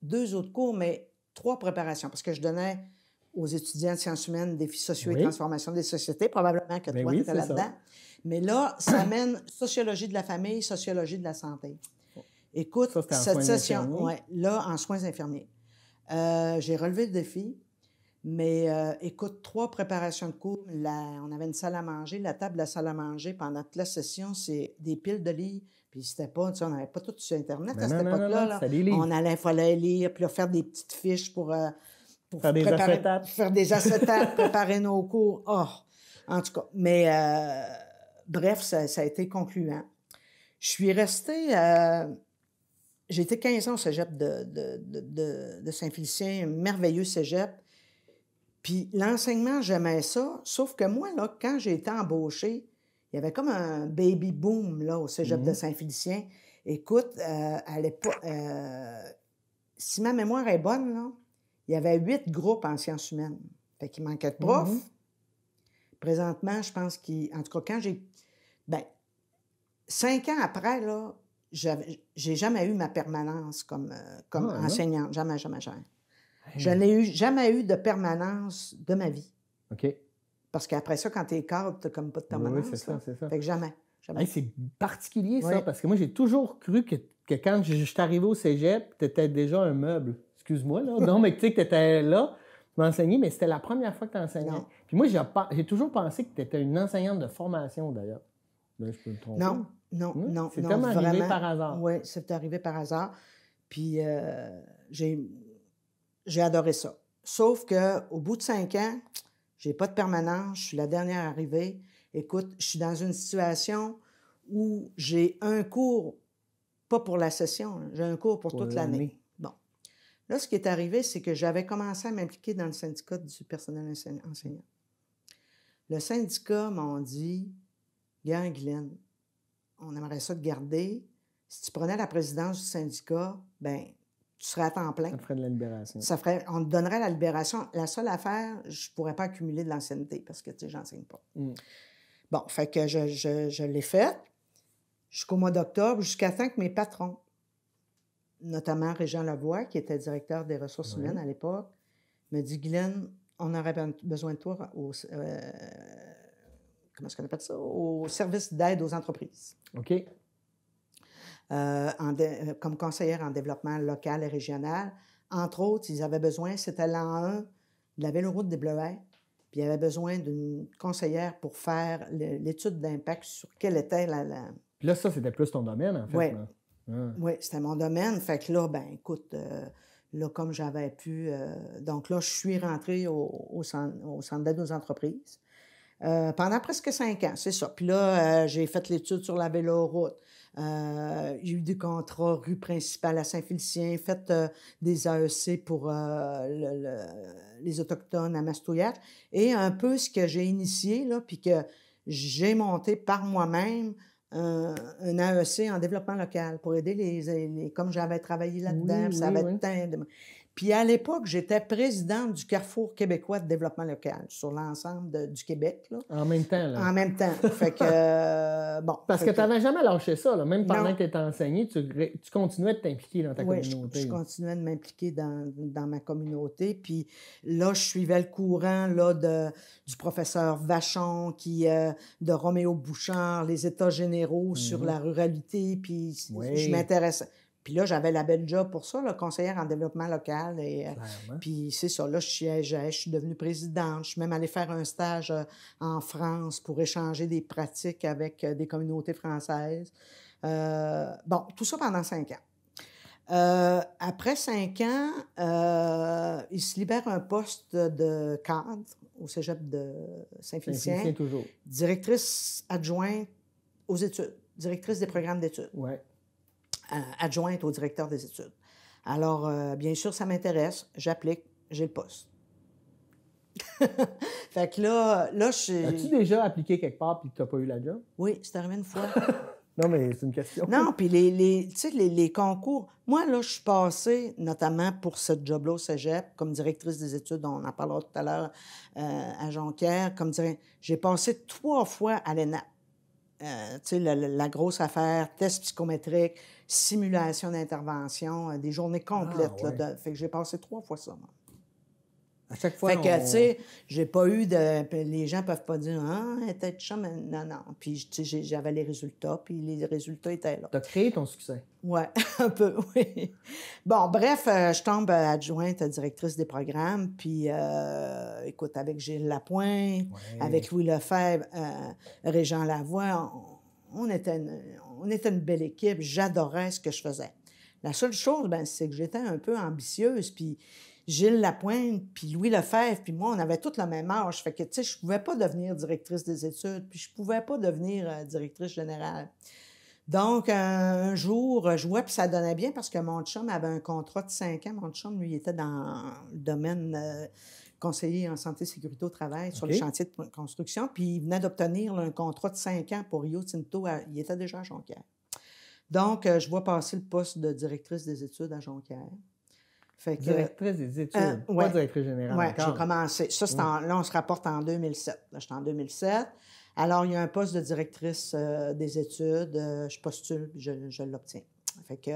Speaker 2: deux autres cours, mais trois préparations. Parce que je donnais aux étudiants de sciences humaines, défis sociaux et transformation des sociétés. Probablement que ben toi, tu là-dedans. Mais là, ça mène sociologie de la famille, sociologie de la santé. Écoute, cette session, là, en soins infirmiers. Euh, j'ai relevé le défi, mais euh, écoute, trois préparations de cours. on avait une salle à manger, la table de la salle à manger pendant toute la session, c'est des piles de livres. Puis c'était pas, tu on n'avait pas tout sur Internet ben à cette époque-là. On allait, il fallait lire, puis faire des petites fiches pour euh, pour faire des préparer, Faire des [laughs] préparer nos cours. Oh, en tout cas. Mais euh, bref, ça, a été concluant. Je suis restée. Euh, j'ai 15 ans au cégep de, Saint-Félicien, un merveilleux cégep. Puis l'enseignement, j'aimais ça, sauf que moi, là, quand j'ai été embauchée, il y avait comme un baby boom là, au cégep mm-hmm. de Saint-Félicien. Écoute, euh, à l'époque, euh, si ma mémoire est bonne, là, il y avait huit groupes en sciences humaines. Fait qu'il manquait de profs. Mhm. Présentement, je pense qu'il. En tout cas, quand j'ai. Ben, cinq ans après, là, j'ai jamais eu ma permanence comme, euh, comme ah, enseignante. Jamais, jamais, jamais. Je n'ai eu, jamais eu de permanence de ma vie. OK. Parce qu'après ça, quand tu es cadre, tu comme pas de permanence. Oui, c'est ça, c'est ça. Fait que jamais. c'est particulier, ça,
Speaker 1: parce que moi, j'ai toujours cru que, que quand je suis arrivé au cégep, tu étais déjà un meuble excuse-moi, là. Non, mais tu sais que tu étais là, tu mais c'était la première fois que tu enseignais. Puis moi, j'ai toujours pensé que tu étais une enseignante de formation, d'ailleurs. Ben, je peux me tromper. Non,
Speaker 2: non, hein? non. C'est arrivé par hasard. Oui, c'est arrivé par hasard. Puis euh, j'ai adoré ça. Sauf qu'au bout de cinq ans, j'ai pas de permanence, je suis la dernière arrivée. Écoute, je suis dans une situation où j'ai un cours, pas pour la session, j'ai un cours pour toute l'année. Là, ce qui est arrivé, c'est que j'avais commencé à m'impliquer dans le syndicat du personnel enseignant. Le syndicat m'a dit Gars, on aimerait ça te garder. Si tu prenais la présidence du syndicat, ben tu serais à temps plein. Ça ferait de la libération. on te donnerait la libération. La seule affaire, je ne pourrais pas accumuler de l'ancienneté parce que, tu sais, j'enseigne pas. Mm. Bon, fait que je, l'ai fait jusqu'au mois d'octobre, jusqu'à temps que mes patrons notamment Régent Lavoie, qui était directeur des ressources humaines à l'époque, me dit Guylaine, on aurait ben, besoin de toi euh, au, service d'aide aux entreprises.
Speaker 1: OK. Euh,
Speaker 2: euh, comme conseillère en développement local et régional. Entre autres, ils avaient besoin, c'était l'an 1 de la véloroute des Bleuets, puis ils avaient besoin d'une conseillère pour faire l'étude d'impact sur quelle était la,
Speaker 1: Puis là, ça, c'était plus ton domaine, en fait. Oui. Hein.
Speaker 2: Oui, c'était mon domaine. Fait que là, ben écoute, euh, là, comme j'avais pu. Euh, donc là, je suis rentrée au, centre, d'aide aux entreprises euh, pendant presque cinq ans, c'est ça. Puis là, j'ai fait l'étude sur la véloroute. j'ai eu des contrats rue principale à Saint-Félicien, fait des AEC pour les Autochtones à Mastouillac. Et un peu ce que j'ai initié, là, puis que j'ai monté par moi-même un, AEC en développement local pour aider les, les comme j'avais travaillé là-dedans, ça avait puis à l'époque, j'étais présidente du Carrefour québécois de développement local sur l'ensemble du Québec.
Speaker 1: En même temps, là. En
Speaker 2: même temps. fait
Speaker 1: que, euh, [laughs] Parce que tu n'avais jamais lâché ça, Même pendant que tu étais enseignée, tu, continuais de t'impliquer dans ta communauté. Je, je
Speaker 2: continuais de m'impliquer dans, ma communauté. Puis là, je suivais le courant là, du professeur Vachon, qui, euh, de Roméo Bouchard, les États généraux sur mhm. la ruralité. Puis je m'intéressais puis là, j'avais la belle job pour ça, conseillère en développement local. Et, euh, puis c'est ça, là, je suis, je, suis devenue présidente. Je suis même allée faire un stage euh, en France pour échanger des pratiques avec euh, des communautés françaises. bon, tout ça pendant cinq ans. après cinq ans, il se libère un poste de cadre au cégep de Saint-Félicien. Saint toujours. Directrice adjointe aux études, directrice des programmes d'études. Ouais. Euh, adjointe au directeur des études. Alors, euh, bien sûr, ça m'intéresse, j'applique, j'ai le poste. [laughs] fait que là, là, je As-tu déjà appliqué quelque part puis n'as pas eu la job? Oui, c'est arrivé une fois. [laughs] non, mais c'est une question. Non, puis les, les, les, les concours. Moi, là, je suis passée, notamment pour ce job-là au cégep, comme directrice des études, on en parlera tout à l'heure euh, à pierre comme dire, j'ai passé trois fois à l'ENAP. Euh, tu la, la, grosse affaire, test psychométrique, simulation d'intervention, euh, des journées ah, complètes. fait que j'ai passé trois fois ça. Moi. À chaque fois, Fait que, tu sais, j'ai pas eu de... Les gens peuvent pas dire « Ah, elle était mais Non, non. Puis, j'avais les résultats, puis les résultats étaient là. T'as créé ton succès. Ouais, [laughs] un peu, oui. Bon, bref, euh, je tombe euh, adjointe directrice des programmes, puis, euh, écoute, avec Gilles Lapointe, avec Louis Lefebvre, Régent Lavoie, on, était une, on était une belle équipe. J'adorais ce que je faisais. La seule chose, ben, c'est que j'étais un peu ambitieuse, puis Gilles Lapointe, puis Louis Lefebvre, puis moi, on avait tous la même âge. Fait que, tu sais, je pouvais pas devenir directrice des études, puis je pouvais pas devenir euh, directrice générale. Donc, euh, un jour, je vois, puis ça donnait bien parce que mon chum avait un contrat de cinq ans. Mon chum, lui, était dans le domaine euh, conseiller en santé, sécurité au travail sur les chantiers de construction. Puis il venait d'obtenir un contrat de cinq ans pour Rio Tinto. il était déjà à Jonquière. Donc, je vois passer le poste de directrice des études à Jonquière. Fait directrice
Speaker 1: des euh, études, pas directrice générale. Oui, j'ai
Speaker 2: commencé. Ça, c'est là, on se rapporte en 2007. Là, j'étais en 2007. Alors, il y a un poste de directrice euh, des études. Euh, je postule, je, l'obtiens. Fait que,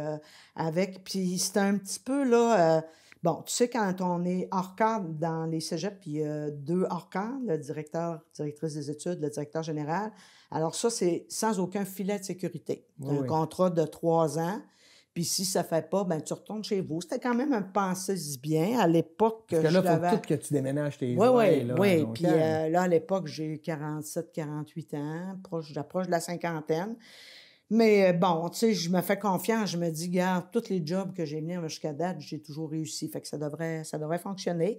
Speaker 2: avec, puis c'est un petit peu, là, bon, tu sais, quand on est hors cadre dans les cégeps, puis deux hors cadre, le directeur, directrice des études, le directeur général. Alors, ça, c'est sans aucun filet de sécurité. un contrat de trois ans puis si ça fait pas, ben tu retournes chez vous. C'était quand même un pensée bien à l'époque que, Parce que là, il faut que
Speaker 1: tu déménages tes Oui, oui, oui. Puis euh,
Speaker 2: là, à l'époque, j'ai 47, 48 ans, proche, j'approche de la cinquantaine. Mais euh, bon, tu sais, je me fais confiance. Je me dis, regarde, tous les jobs que j'ai venus jusqu'à date, j'ai toujours réussi. Fait que ça devrait, ça devrait fonctionner.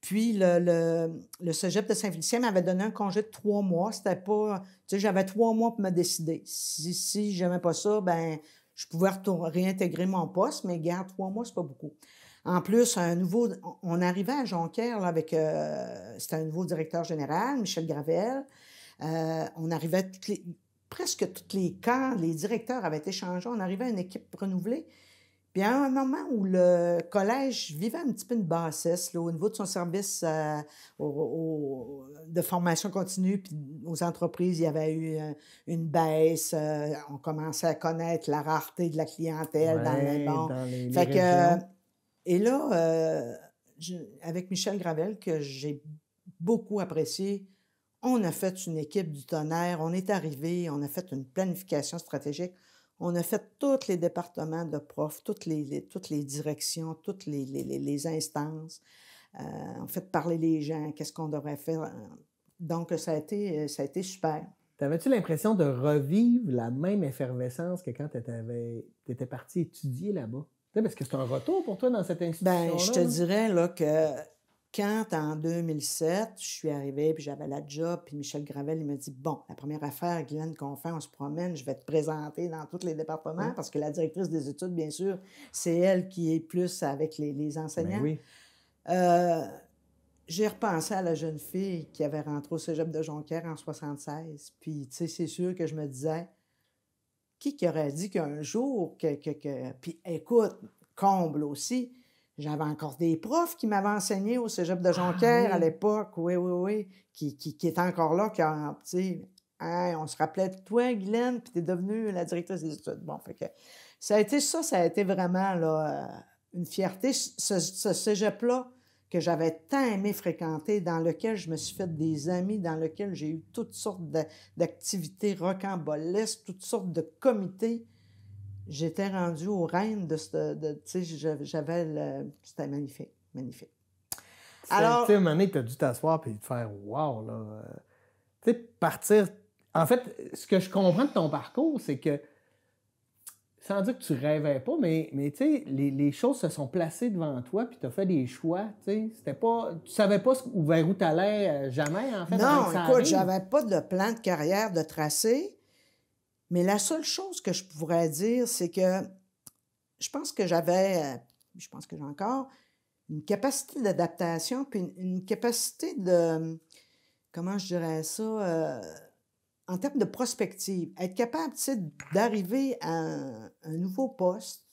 Speaker 2: Puis le, le, le de Saint-Félicien m'avait donné un congé de trois mois. C'était pas, tu sais, j'avais trois mois pour me décider. Si, si j'aimais pas ça, ben, je pouvais réintégrer mon poste, mais garde, trois mois, c'est pas beaucoup. En plus, un nouveau, on arrivait à Jonquière avec, euh, c'était un nouveau directeur général, Michel Gravel. Euh, on arrivait à toutes les, presque tous les camps, les directeurs avaient échangé. On arrivait à une équipe renouvelée. Puis à un moment où le collège vivait un petit peu une bassesse au niveau de son service euh, de formation continue, puis aux entreprises, il y avait eu euh, une baisse. Euh, on commençait à connaître la rareté de la clientèle dans les bons. et là, avec Michel Gravel, que j'ai beaucoup apprécié, on a fait une équipe du tonnerre, on est arrivé, on a fait une planification stratégique on a fait tous les départements de profs, toutes les, toutes les directions, toutes les, les, instances. Euh, on fait parler les gens, qu'est-ce qu'on devrait faire. Donc, ça a été, euh, ça a été super.
Speaker 1: T'avais-tu l'impression de revivre la même effervescence que quand tu étais parti étudier là-bas? Parce que c'est un retour pour toi dans cette institution. -là, ben, je te dirais là, que
Speaker 2: quand en 2007, je suis arrivée, puis j'avais la job, puis Michel Gravel, il me dit Bon, la première affaire, Guylaine, qu'on fait, on se promène, je vais te présenter dans tous les départements, parce que la directrice des études, bien sûr, c'est elle qui est plus avec les, enseignants. Ben oui. Euh, j'ai repensé à la jeune fille qui avait rentré au cégep de Jonquière en 76. Puis, tu sais, c'est sûr que je me disais Qui qui aurait dit qu'un jour, que, que, que... Puis, écoute, comble aussi j'avais encore des profs qui m'avaient enseigné au cégep de ah Jonquière à l'époque, oui, oui, oui, qui, est encore là, qui ont. on se rappelait de toi, Guylaine, puis tu es devenue la directrice des études. Bon, fait que ça a été ça, ça a été vraiment euh, une fierté. Ce, ce cégep-là que j'avais tant aimé fréquenter, dans lequel je me suis fait des amis, dans lequel j'ai eu toutes sortes d'activités rocambolesques, toutes sortes de comités j'étais rendu au règne de ce. Tu sais, j'avais le. C'était magnifique, magnifique. Alors. Tu sais,
Speaker 1: une tu as dû t'asseoir et te faire waouh là. Euh, tu sais, partir. En fait, ce que je comprends de ton parcours, c'est que. Sans dire que tu rêvais pas, mais, mais tu sais, les, choses se sont placées devant toi, puis tu as fait des choix, tu sais. C'était pas... Tu savais pas vers où t'allais allais euh, jamais, en fait. Non, écoute, j'avais
Speaker 2: pas de plan de carrière de tracé. Mais la seule chose que je pourrais dire, c'est que je pense que j'avais, euh, je pense que j'ai encore, une capacité d'adaptation, puis une, capacité de, comment je dirais ça, euh, en termes de prospective, être capable d'arriver à un, nouveau poste,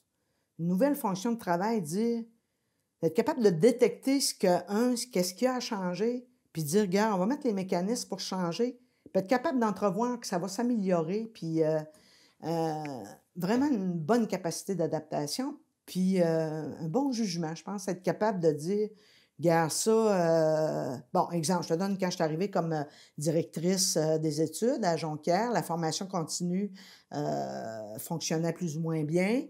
Speaker 2: une nouvelle fonction de travail, dire, être capable de détecter ce que, un, qu'est-ce qui a changé, puis dire, regarde, on va mettre les mécanismes pour changer, être capable d'entrevoir que ça va s'améliorer, puis euh, euh, vraiment une bonne capacité d'adaptation, puis euh, un bon jugement, je pense, être capable de dire, Garde ça, bon, exemple, je te donne quand je suis arrivée comme directrice des études à Jonquière, la formation continue fonctionnait plus ou moins bien.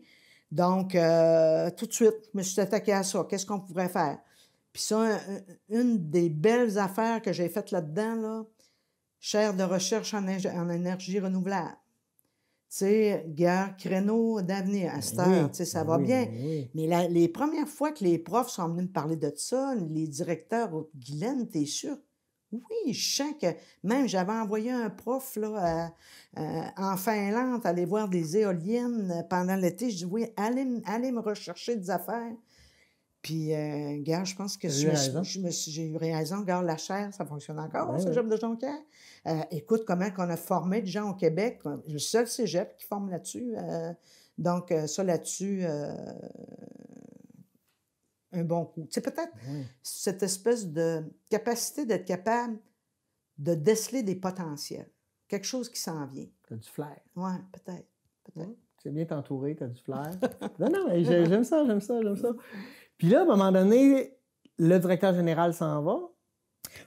Speaker 2: Donc, tout de suite, je me suis attaquée à ça. Qu'est-ce qu'on pourrait faire? Puis ça, une des belles affaires que j'ai faites là-dedans, là, chaire de recherche en, énergie renouvelable. Tu sais, guerre, créneau d'avenir à ben cette tu sais, ça ben va bien. Ben Mais les premières fois que les profs sont venus me parler de ça, les directeurs, oh, Guylaine, t'es sûr? Oui, je sens que même j'avais envoyé un prof là, en Finlande aller voir des éoliennes pendant l'été. Je dis oui, allez me rechercher des affaires puis, euh, gars, je pense que j'ai eu raison. Gars, la chair, ça fonctionne encore, ouais, ben ce de Jonquière. Euh, écoute, comment qu'on a formé de gens au Québec. Le seul cégep qui forme là-dessus. Euh, donc, ça, là-dessus, un bon coup. sais, peut-être ben cette espèce de capacité d'être capable de déceler des potentiels. Quelque chose qui s'en vient. du flair. Oui, peut-être.
Speaker 1: Peut-être. bien t'entourer, t'as du flair. Mmh. [laughs] non, non, j'aime ça, j'aime ça, j'aime ça. Puis là, à un moment donné, le directeur général s'en va.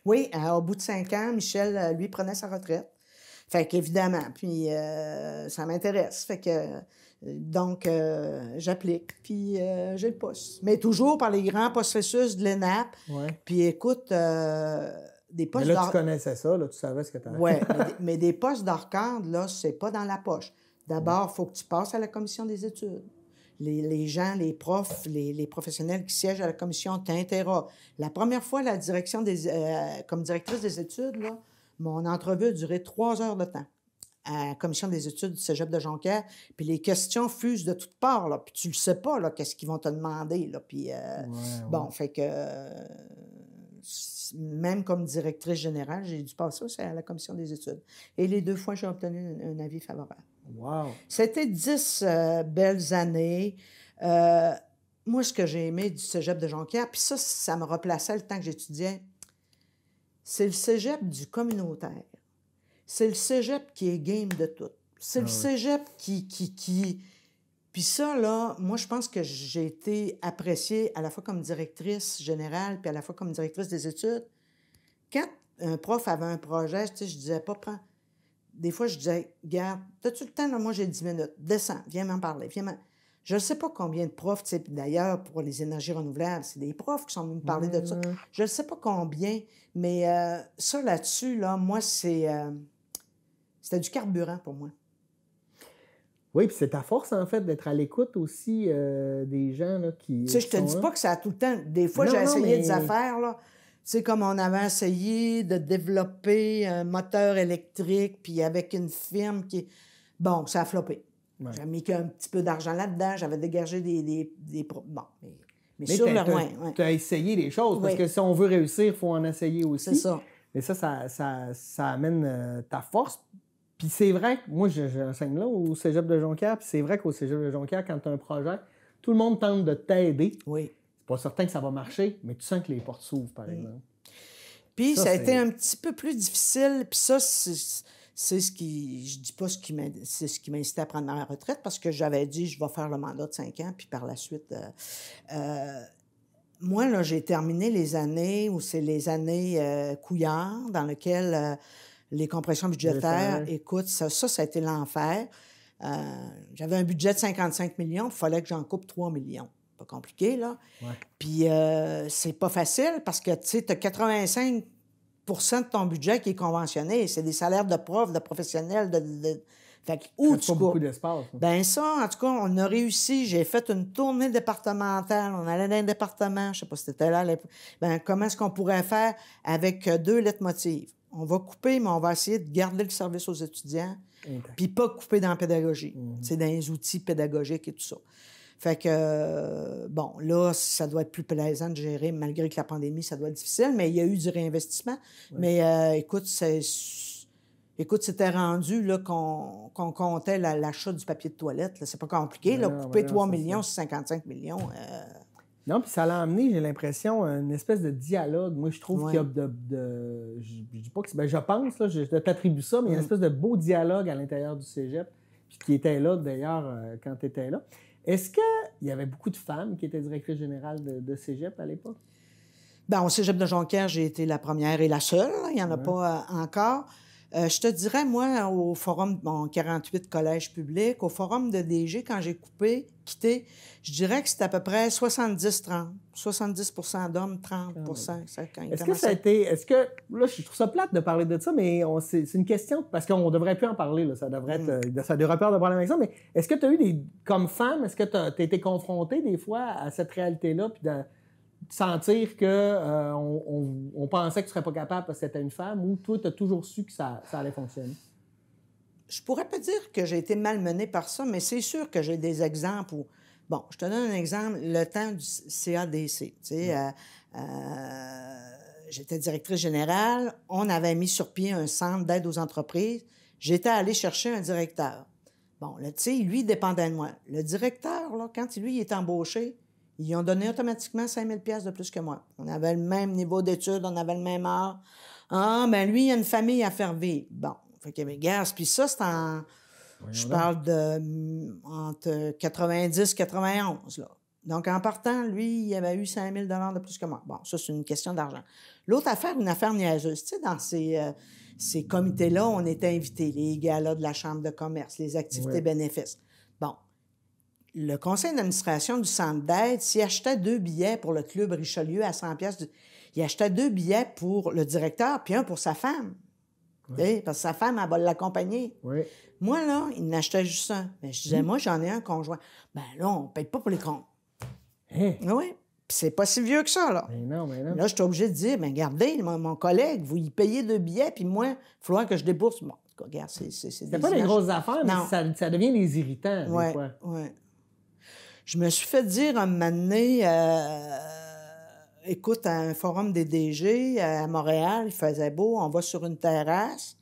Speaker 1: Oui, euh, au bout de cinq ans, Michel, euh, lui, prenait sa retraite.
Speaker 2: Fait qu'évidemment, puis euh, ça m'intéresse. Fait que, donc, j'applique, puis j'ai le poste. Mais toujours par les grands processus de l'ENAP. Ouais. Puis écoute, des postes... Mais là, tu connaissais
Speaker 1: ça, là, tu savais ce que tu avais. Oui,
Speaker 2: mais, des postes d'arcade, là, c'est pas dans la poche. D'abord, il faut que tu passes à la commission des études les, gens, les profs, les, professionnels qui siègent à la commission t'interrogent. La première fois, la direction des, euh, comme directrice des études, mon entrevue a duré trois heures de temps à la commission des études du cégep de Jonquière, puis les questions fusent de toutes parts, là, puis tu le sais pas, qu'est-ce qu'ils vont te demander, puis... Euh, bon, fait que... Euh, même comme directrice générale, j'ai dû passer aussi à la commission des études. Et les deux fois, j'ai obtenu un avis favorable. Wow. C'était dix euh, belles années. Euh, moi, ce que j'ai aimé du cégep de Jonquière, puis ça, ça me replaçait le temps que j'étudiais, c'est le cégep du communautaire. C'est le cégep qui est game de tout. C'est le ah cégep qui, qui, qui... Puis ça, là, moi, je pense que j'ai été appréciée à la fois comme directrice générale, puis à la fois comme directrice des études. Quand un prof avait un projet, je disais pas, des fois, je disais, garde, as-tu le temps? Moi, j'ai 10 minutes. Descends, viens m'en parler. Viens m'en... Je ne sais pas combien de profs, d'ailleurs, pour les énergies renouvelables, c'est des profs qui sont venus me parler de ça. Je ne sais pas combien, mais euh, ça là-dessus, là, moi, c'est. Euh, c'était du carburant pour moi.
Speaker 1: Oui, puis c'est ta force, en fait, d'être à l'écoute aussi euh, des gens là, qui. Tu sais, je te dis pas que ça a tout le temps. Des fois, j'ai essayé des affaires,
Speaker 2: là sais, comme on avait essayé de développer un moteur électrique, puis avec une firme qui. Bon, ça a floppé. J'avais mis qu'un petit peu d'argent là-dedans, j'avais dégagé des. des, Bon, mais,
Speaker 1: mais, sur le loin. Tu as essayé des choses, parce que si on veut réussir, il faut en essayer aussi. C'est ça. Mais ça, ça, amène euh, ta force. Puis c'est vrai moi, j'enseigne là au cégep de Jonquière, puis c'est vrai qu'au cégep de Jonquière, quand tu as un projet, tout le monde tente de t'aider. Oui pas certain que ça va marcher, mais tu sens que les portes s'ouvrent, par mm. exemple.
Speaker 2: Puis ça, a été un
Speaker 1: petit peu plus difficile. Puis ça,
Speaker 2: c'est ce qui. Je dis pas ce qui m'a incité à prendre ma retraite parce que j'avais dit je vais faire le mandat de 5 ans, puis par la suite. Euh, euh, moi, là, j'ai terminé les années où c'est les années euh, dans lesquelles euh, les compressions budgétaires, écoute, ça, ça, ça a été l'enfer. j'avais un budget de 55 millions, il fallait que j'en coupe 3 millions pas compliqué, là. Puis euh, c'est pas facile parce que, tu sais, t'as 85 de ton budget qui est conventionné. C'est des salaires de profs, de professionnels, de... de... Fait que, où tu beaucoup d'espace. Hein. Ben ça, en tout cas, on a réussi. J'ai fait une tournée départementale. On allait dans un département. Je sais pas si c'était là. Ben, comment est-ce qu'on pourrait faire avec euh, deux lettres motives? On va couper, mais on va essayer de garder le service aux étudiants, puis pas couper dans la pédagogie. Mm-hmm. C'est dans les outils pédagogiques et tout ça. Fait que, euh, bon, là, ça doit être plus plaisant de gérer, malgré que la pandémie, ça doit être difficile, mais il y a eu du réinvestissement. Mais euh, écoute, Écoute, c'était rendu qu'on, comptait l'achat du papier de toilette. C'est pas compliqué. Ben là, couper 3 ben millions c'est 55 millions. Euh.
Speaker 1: Non, puis ça l'a amené, j'ai l'impression, une espèce de dialogue. Moi, je trouve qu'il y a de. je, ne dis pas que ben, je pense, là, je, t'attribue ça, mais il une mm. espèce de beau dialogue à l'intérieur du cégep, puis qui était là d'ailleurs quand tu étais là. Est-ce qu'il y avait beaucoup de femmes qui étaient directrices générales de, cégep à l'époque? Bien, au
Speaker 2: cégep de Jonquière, j'ai été la première et la seule. Il n'y en a pas euh, encore. Euh, je te dirais, moi, au forum, bon, 48 collèges publics, au forum de DG, quand j'ai coupé, quitté, je dirais que c'était à peu près 70-30. 70, d'hommes, 30 Est-ce que ça a
Speaker 1: été. Est-ce que. Là, je trouve ça plate de parler de ça, mais c'est une question, parce qu'on devrait plus en parler, là, ça devrait être. Mm. Euh, ça devrait pas de problème avec ça, mais est-ce que tu as eu des. Comme femme, est-ce que tu as, été confrontée des fois à cette réalité-là, puis dans sentir que euh, on, pensait que tu serais pas capable parce que c'était une femme ou toi, tu as toujours su que ça, ça, allait fonctionner? Je pourrais pas dire que j'ai été malmenée par ça, mais c'est sûr que j'ai des exemples où.
Speaker 2: Bon, je te donne un exemple, le temps du CADC. Tu sais, euh, euh, j'étais directrice générale, on avait mis sur pied un centre d'aide aux entreprises. J'étais allée chercher un directeur. Bon, le tu sais, lui, dépendait de moi. Le directeur, là, quand lui, il est embauché, ils ont donné automatiquement 5000 pièces de plus que moi. On avait le même niveau d'études, on avait le même art. Ah, ben lui, il a une famille à faire vivre. Bon, fait que, avait ben, gaz. puis ça, c'est en... je parle de mm, entre 90 91, là. Donc, en partant, lui, il avait eu 5 000 de plus que moi. Bon, ça, c'est une question d'argent. L'autre affaire, une affaire niaiseuse. Tu sais, dans ces, euh, comités-là, on était invités, les galas de la Chambre de commerce, les activités bénéfices le conseil d'administration du centre d'aide, s'il achetait deux billets pour le club Richelieu à 100 pièces, il achetait deux billets pour le directeur, puis un pour sa femme. Parce que sa femme, elle va l'accompagner. Moi, là, il n'achetait juste ça. Mais je disais, hmm. moi, j'en ai un conjoint. Ben là, on ne paye pas pour les comptes. Hein? Oui. Puis c'est pas si vieux que ça, là. Mais ben non, mais ben Là, je suis obligé de dire, bien, regardez, mon, collègue, vous y payez deux billets, puis moi, il faudra que je débourse. Bon, regarde,
Speaker 1: c'est... C'est pas des grosses affaires, mais ça, devient les irritants,
Speaker 2: je me suis fait dire un moment donné, euh, écoute, à un forum des DG euh, à Montréal, il faisait beau, on va sur une terrasse.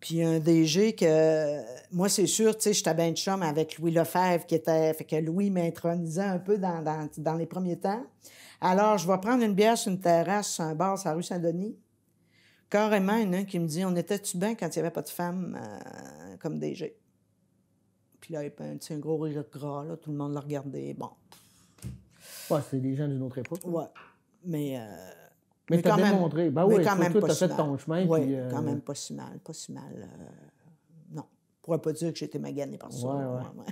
Speaker 2: Puis un DG que, moi, c'est sûr, tu sais, j'étais bien de avec Louis Lefebvre qui était, fait que Louis m'intronisait un peu dans, dans, les premiers temps. Alors, je vais prendre une bière sur une terrasse, sur un bar, sur la rue Saint-Denis. Carrément, il y en a un qui me dit, on était-tu bien quand il n'y avait pas de femme euh, comme DG? Puis là, il avait un, un gros rire gras, là, tout le monde l'a regardé Bon.
Speaker 1: Ouais, c'est des gens d'une autre époque. Ouais.
Speaker 2: Mais. Euh, mais, t'as ben oui, mais quand même ben fait ton chemin. ouais, puis, euh... quand même pas si mal. Pas si mal. Euh,
Speaker 1: non. Je pourrait pas dire que j'étais magané par
Speaker 3: ça. Ouais, ouais.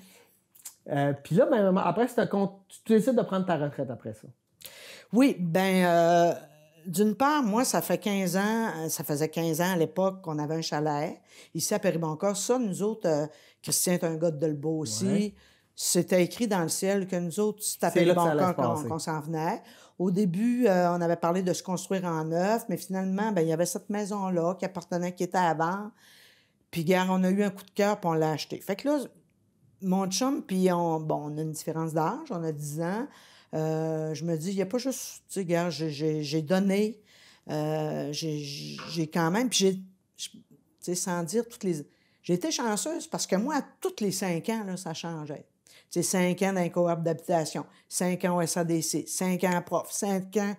Speaker 1: Euh, puis là, ben, après, tu décides de prendre ta retraite après ça. Oui, ben euh,
Speaker 2: d'une part, moi, ça fait 15 ans, euh, ça faisait 15 ans à l'époque qu'on avait un chalet ici à encore Ça, nous autres, euh, Christian est un gars de beau aussi. C'était écrit dans le ciel que nous autres, c'était à quand qu'on s'en venait. Au début, euh, on avait parlé de se construire en neuf, mais finalement, ben, il y avait cette maison-là qui appartenait, qui était avant. Puis, gars, on a eu un coup de cœur, puis on l'a acheté. Fait que là, mon chum, puis on, bon, on a une différence d'âge, on a 10 ans. Euh, je me dis, il n'y a pas juste, tu sais, gars, j'ai donné, euh, j'ai quand même, puis j'ai, tu sais, sans dire toutes les. J'ai été chanceuse parce que moi, tous toutes les cinq ans, là, ça changeait. Tu sais, cinq ans d'un coop d'habitation, cinq ans au SADC, cinq ans prof, cinq ans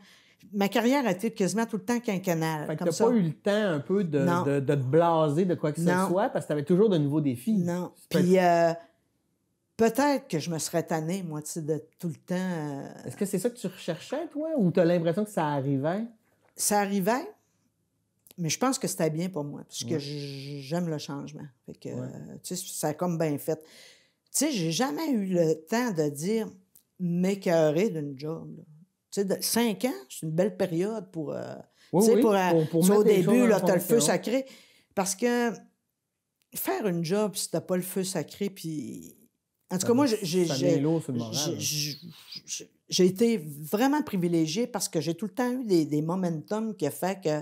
Speaker 2: ma carrière a été quasiment tout le temps quinquennale. Fait que n'as pas eu le
Speaker 1: temps un peu de, te blaser de quoi que ce soit parce que tu avais toujours de nouveaux défis. Non. Puis,
Speaker 2: euh, Peut-être que je me serais tannée, moi, de tout le temps. Euh, Est-ce que c'est ça que tu recherchais, toi, ou tu as l'impression que ça arrivait? Ça arrivait, mais je pense que c'était bien pour moi, parce que j'aime le changement. Fait que, euh, tu sais, ça comme bien fait. Tu sais, j'ai jamais eu le temps de dire m'écœurer d'une job. Tu sais, cinq ans, c'est une belle période pour. Euh, oui, tu sais, pour, pour, au début, là, t'as le feu sacré. Parce que faire une job si t'as pas le feu sacré, puis en tout cas, moi, hein. j'ai été vraiment privilégié parce que j'ai tout le temps eu des, des momentum qui a fait que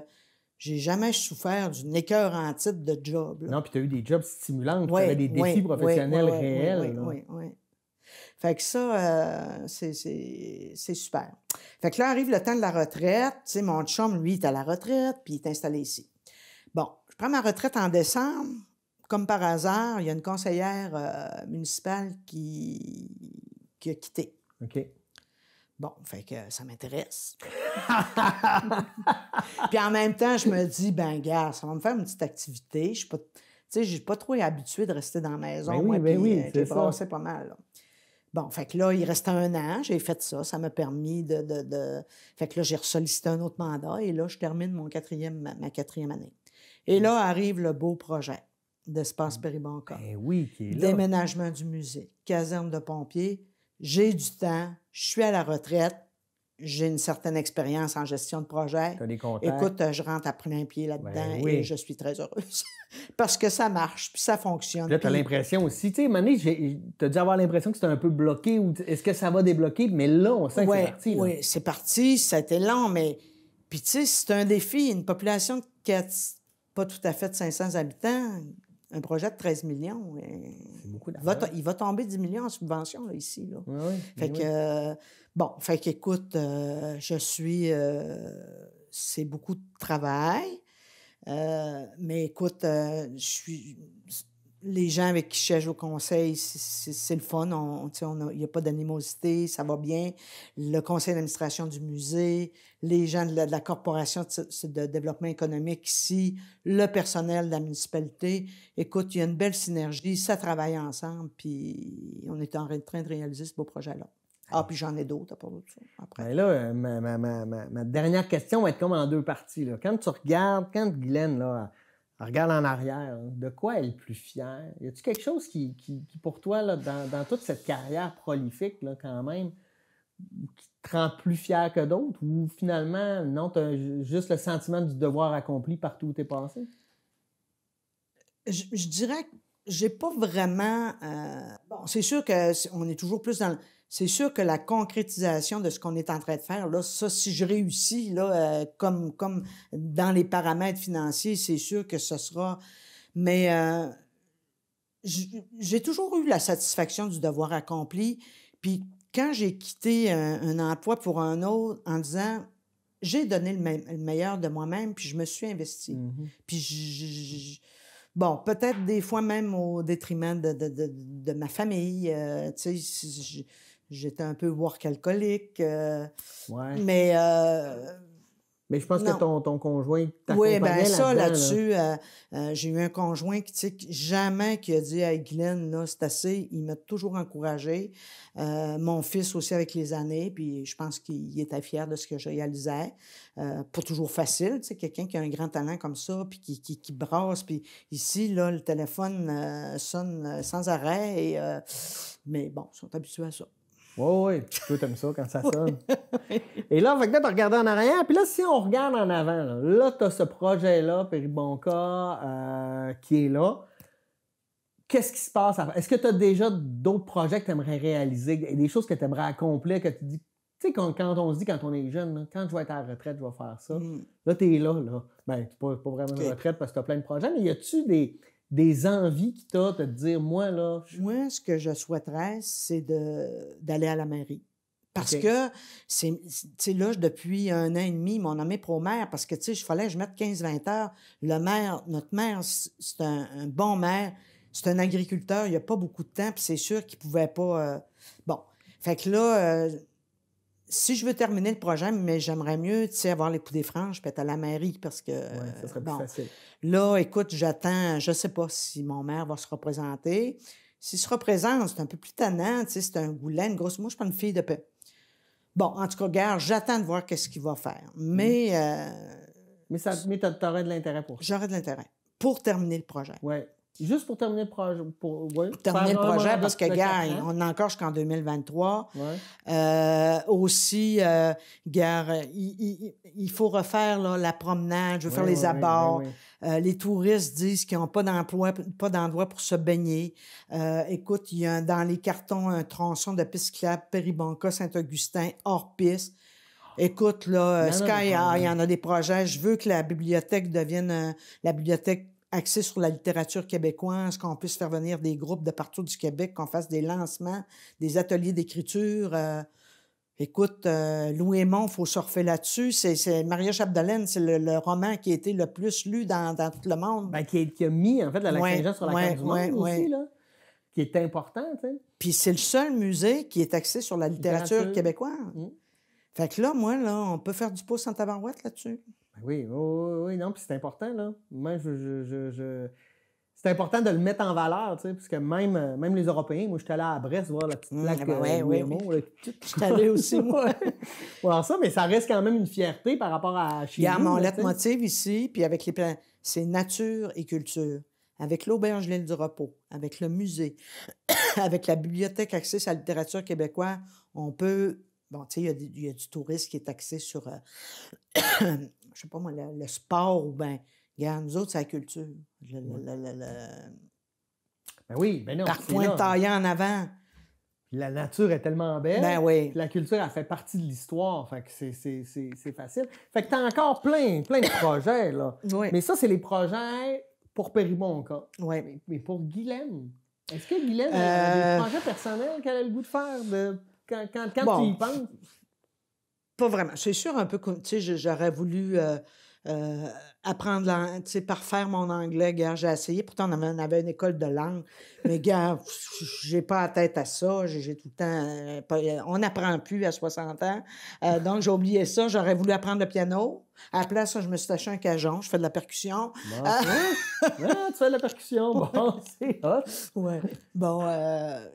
Speaker 2: j'ai jamais souffert d'une écœur en titre de job. Non,
Speaker 1: puis tu as eu des jobs stimulants, tu avais des défis professionnels réels. Oui,
Speaker 2: oui, Fait que ça, euh, c'est super. Fait que là arrive le temps de la retraite. Tu sais, mon chum, lui, est à la retraite, puis il est installé ici. Bon, je prends ma retraite en décembre comme par hasard, il y a une conseillère euh, municipale qui... a quitté. OK. Bon, fait que ça m'intéresse. [laughs] Puis en même temps, je me dis, ben gars, ça va me faire une petite activité. Je suis pas, pas trop habitué de rester dans la maison. Ben oui, ben euh, c'est pas mal. Bon, fait que là, il restait un an, j'ai fait ça, ça m'a permis de, de, de, Fait que là, j'ai sollicité un autre mandat et là, je termine mon quatrième, ma quatrième année. Et hmm. là arrive le beau projet d'espace encore. Mm. Eh oui, qui est Déménagement du musée, caserne de pompiers. J'ai du temps, je suis à la retraite, j'ai une certaine expérience en gestion de projet. Écoute, je rentre à plein pied là-dedans ben et je suis très heureuse. [laughs] Parce que ça marche, puis ça fonctionne. Là, tu as
Speaker 1: l'impression aussi, tu tu as dû avoir l'impression que c'était un peu bloqué ou est-ce que ça va débloquer? Mais là, on c'est parti. Oui, c'est parti, ça a été long, mais.
Speaker 2: Puis, tu c'est un défi. Une population qui n'est pas tout à fait de 500 habitants, un projet de 13 millions. il, va tomber 10 millions en subvention là, ici. Là. fait ben euh, bon, fait qu'écoute, euh, je suis. Euh, c'est beaucoup de travail. mais écoute, je suis les gens avec qui je siège au conseil, c'est le fun. Il on, n'y a, a, pas d'animosité, ça va bien. Le conseil d'administration du musée, les gens de la, corporation de, développement économique ici, le personnel de la municipalité. Écoute, il y a une belle synergie, ça travaille ensemble, puis on est en train de réaliser ce beau projet-là. Ah, puis j'en ai d'autres
Speaker 1: Après. Ben là, ma, dernière question va être comme en deux parties. Là. Quand tu regardes, quand Guylaine, là, regarde en arrière. Hein. De quoi elle est plus fière? Y a t quelque chose qui, pour toi, dans, toute cette carrière prolifique, là, quand même, qui te rend plus fier que d'autres? Ou finalement, non, tu as juste le sentiment du devoir accompli partout où tu es passé?
Speaker 2: Je, dirais que j'ai pas vraiment. Euh, bon, c'est sûr qu'on est toujours plus dans le c'est sûr que la concrétisation de ce qu'on est en train de faire, ça, si je réussis, là, euh, comme, comme dans les paramètres financiers, c'est sûr que ce sera. Mais euh, j'ai toujours eu la satisfaction du devoir accompli. Puis quand j'ai quitté un, emploi pour un autre en disant j'ai donné le, meilleur de moi-même, puis je me suis investi. Mm-hmm. Puis Bon, peut-être des fois même au détriment de, ma famille. Euh, tu sais, J'étais un peu work-alcoolique. Euh, mais. Euh,
Speaker 1: mais je pense que ton, ton conjoint Oui, bien ça, là-dessus,
Speaker 2: euh, j'ai eu un conjoint qui, tu sais, jamais qui a dit à hey, Glenn, là, c'est assez. Il m'a toujours encouragé. mon fils aussi avec les années, puis je pense qu'il était fier de ce que je réalisais. pas toujours facile, tu sais, quelqu'un qui a un grand talent comme ça, puis qui, qui, qui brasse, puis ici, là, le téléphone sonne sans arrêt, et, mais bon, ils sont habitués à ça.
Speaker 1: Oui, oui, peux t'aimer ça quand ça [laughs] sonne. Et là, fait que là, regardé en arrière, puis là, si on regarde en avant, là, tu as ce projet-là, Péribonca, euh, qui est là. Qu'est-ce qui se passe? Est-ce que tu as déjà d'autres projets que tu aimerais réaliser, des choses que tu aimerais accomplir, que tu dis... Tu sais, quand, on se dit, quand on est jeune, quand je vais être à la retraite, je vais faire ça. Mm. Là, Là, es là, là. Ben, peux pas vraiment à la retraite parce que tu as plein de projets, mais y a-tu des, des envies que tu de dire, moi, là. Moi, ce que je souhaiterais, c'est
Speaker 2: d'aller à la mairie. Parce que, tu sais, là, depuis un an et demi, mon nommé pro parce que, tu sais, il fallait je mette 15-20 heures. Le maire, notre maire, c'est un, bon maire, c'est un agriculteur, il n'y a pas beaucoup de temps, puis c'est sûr qu'il ne pouvait pas. Euh, bon. Fait que là, euh, si je veux terminer le projet, mais j'aimerais mieux, avoir les des franges peut être à la mairie, parce que... Là, écoute, j'attends, je ne sais pas si mon mère va se représenter. S'il se représente, c'est un peu plus tannant, tu c'est un goulet, une grosse... Moi, je pas une fille de paix. Bon, en tout cas, regarde, j'attends de voir qu'est-ce qu'il va faire. Mais... Mm. Euh, mais, ça, mais de l'intérêt pour ça. J'aurais de l'intérêt pour terminer le projet. Ouais.
Speaker 1: Juste pour terminer le projet. Pour,
Speaker 2: terminer le projet, parce que, gars, on est encore jusqu'en 2023. aussi, euh, il, faut refaire la promenade, je veux faire les abords. Euh, les touristes disent qu'ils n'ont pas d'emploi, pas d'endroit pour se baigner. Euh, écoute, il y a dans les cartons un tronçon de piste cyclable Péribonca, Saint-Augustin, hors piste. Écoute, là, euh, Sky, il y en a des projets. Je veux que la bibliothèque devienne la bibliothèque axé sur la littérature québécoise, qu'on puisse faire venir des groupes de partout du Québec, qu'on fasse des lancements, des ateliers d'écriture. Euh, écoute, euh, Louis Aymon, il faut surfer là-dessus. C'est, Maria Chapdelaine, c'est le, roman qui a été le plus lu dans, tout le monde. Ben, qui, a mis, en fait, la ouais, sur la monde aussi, qui est important. Puis c'est le seul musée qui est axé sur la littérature, québécoise. Mm. Fait que là, moi, là, on peut faire du pouce en tabarouette
Speaker 1: là-dessus. Ben oui, oui, oui, non, puis c'est important, là. Moi, je, C'est important de le mettre en valeur, tu sais, parce même, euh, même les Européens, moi, suis allé à Brest voir la petite plaque mmh, ah ben euh, oui, allé aussi, moi. voir [laughs] ça, mais ça reste quand même une fierté par rapport à
Speaker 4: Il y a mon leitmotiv
Speaker 2: ici, puis avec les plans, c'est nature et culture. Avec l'Auberge L'Île du Repos, avec le musée, [coughs] avec la bibliothèque axée à la littérature québécoise, on peut Bon, tu sais, il y, a du tourisme qui est axé sur euh, je sais pas moi, le, sport ou ben, regarde, nous autres, c'est la culture. ben
Speaker 1: oui, ben non. Parfois, hein. taillant en avant. La nature est tellement belle. Ben oui. La culture, elle fait partie de l'histoire. Fait que c'est facile. Fait que t'as encore plein, plein de projets, là. Oui. Mais ça, c'est les projets pour Péribonca. Oui. Mais, mais pour Guylaine, est-ce que Guylaine a des euh, projets personnels qu'elle a le goût de faire de, quand, quand, quand tu y penses?
Speaker 2: Pas vraiment. C'est sûr, un peu comme, tu sais, j'aurais voulu euh, euh, apprendre, tu sais, faire mon anglais. Gars, j'ai essayé. Pourtant, on avait, une école de langue. Mais, gars, j'ai pas la tête à ça. J'ai tout le temps. Euh, euh, on n'apprend plus à 60 ans. Euh, donc, j'ai oublié ça. J'aurais voulu apprendre le piano. À la place, je me suis acheté un cajon. Je fais de la percussion. Hein? Hein, tu fais de la percussion. [laughs] Bon, c'est hot. Ouais. Bon,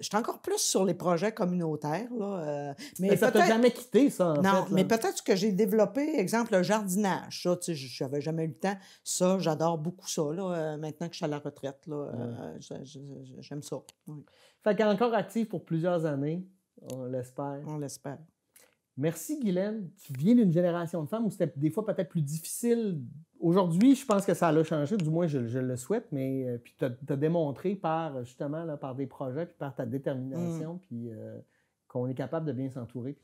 Speaker 2: j'étais encore plus sur les projets communautaires. Là. mais, ça t'a jamais quitté,
Speaker 1: ça. En non, mais
Speaker 2: peut-être que j'ai développé, exemple, le jardinage. Ça, tu sais, j'avais jamais eu le ça, j'adore beaucoup ça. Euh, maintenant que je suis à la retraite, là,
Speaker 1: euh, euh, j'aime ça. Fait qu'elle est encore active pour plusieurs années, on l'espère. On l'espère. Merci, Guylaine. Tu viens d'une génération de femmes où c'était des fois peut-être plus difficile. Aujourd'hui, je pense que ça l'a changé, du moins je, le souhaite, mais puis tu as, démontré par justement là, par des projets, puis par ta détermination, mm. puis qu'on est capable de bien s'entourer.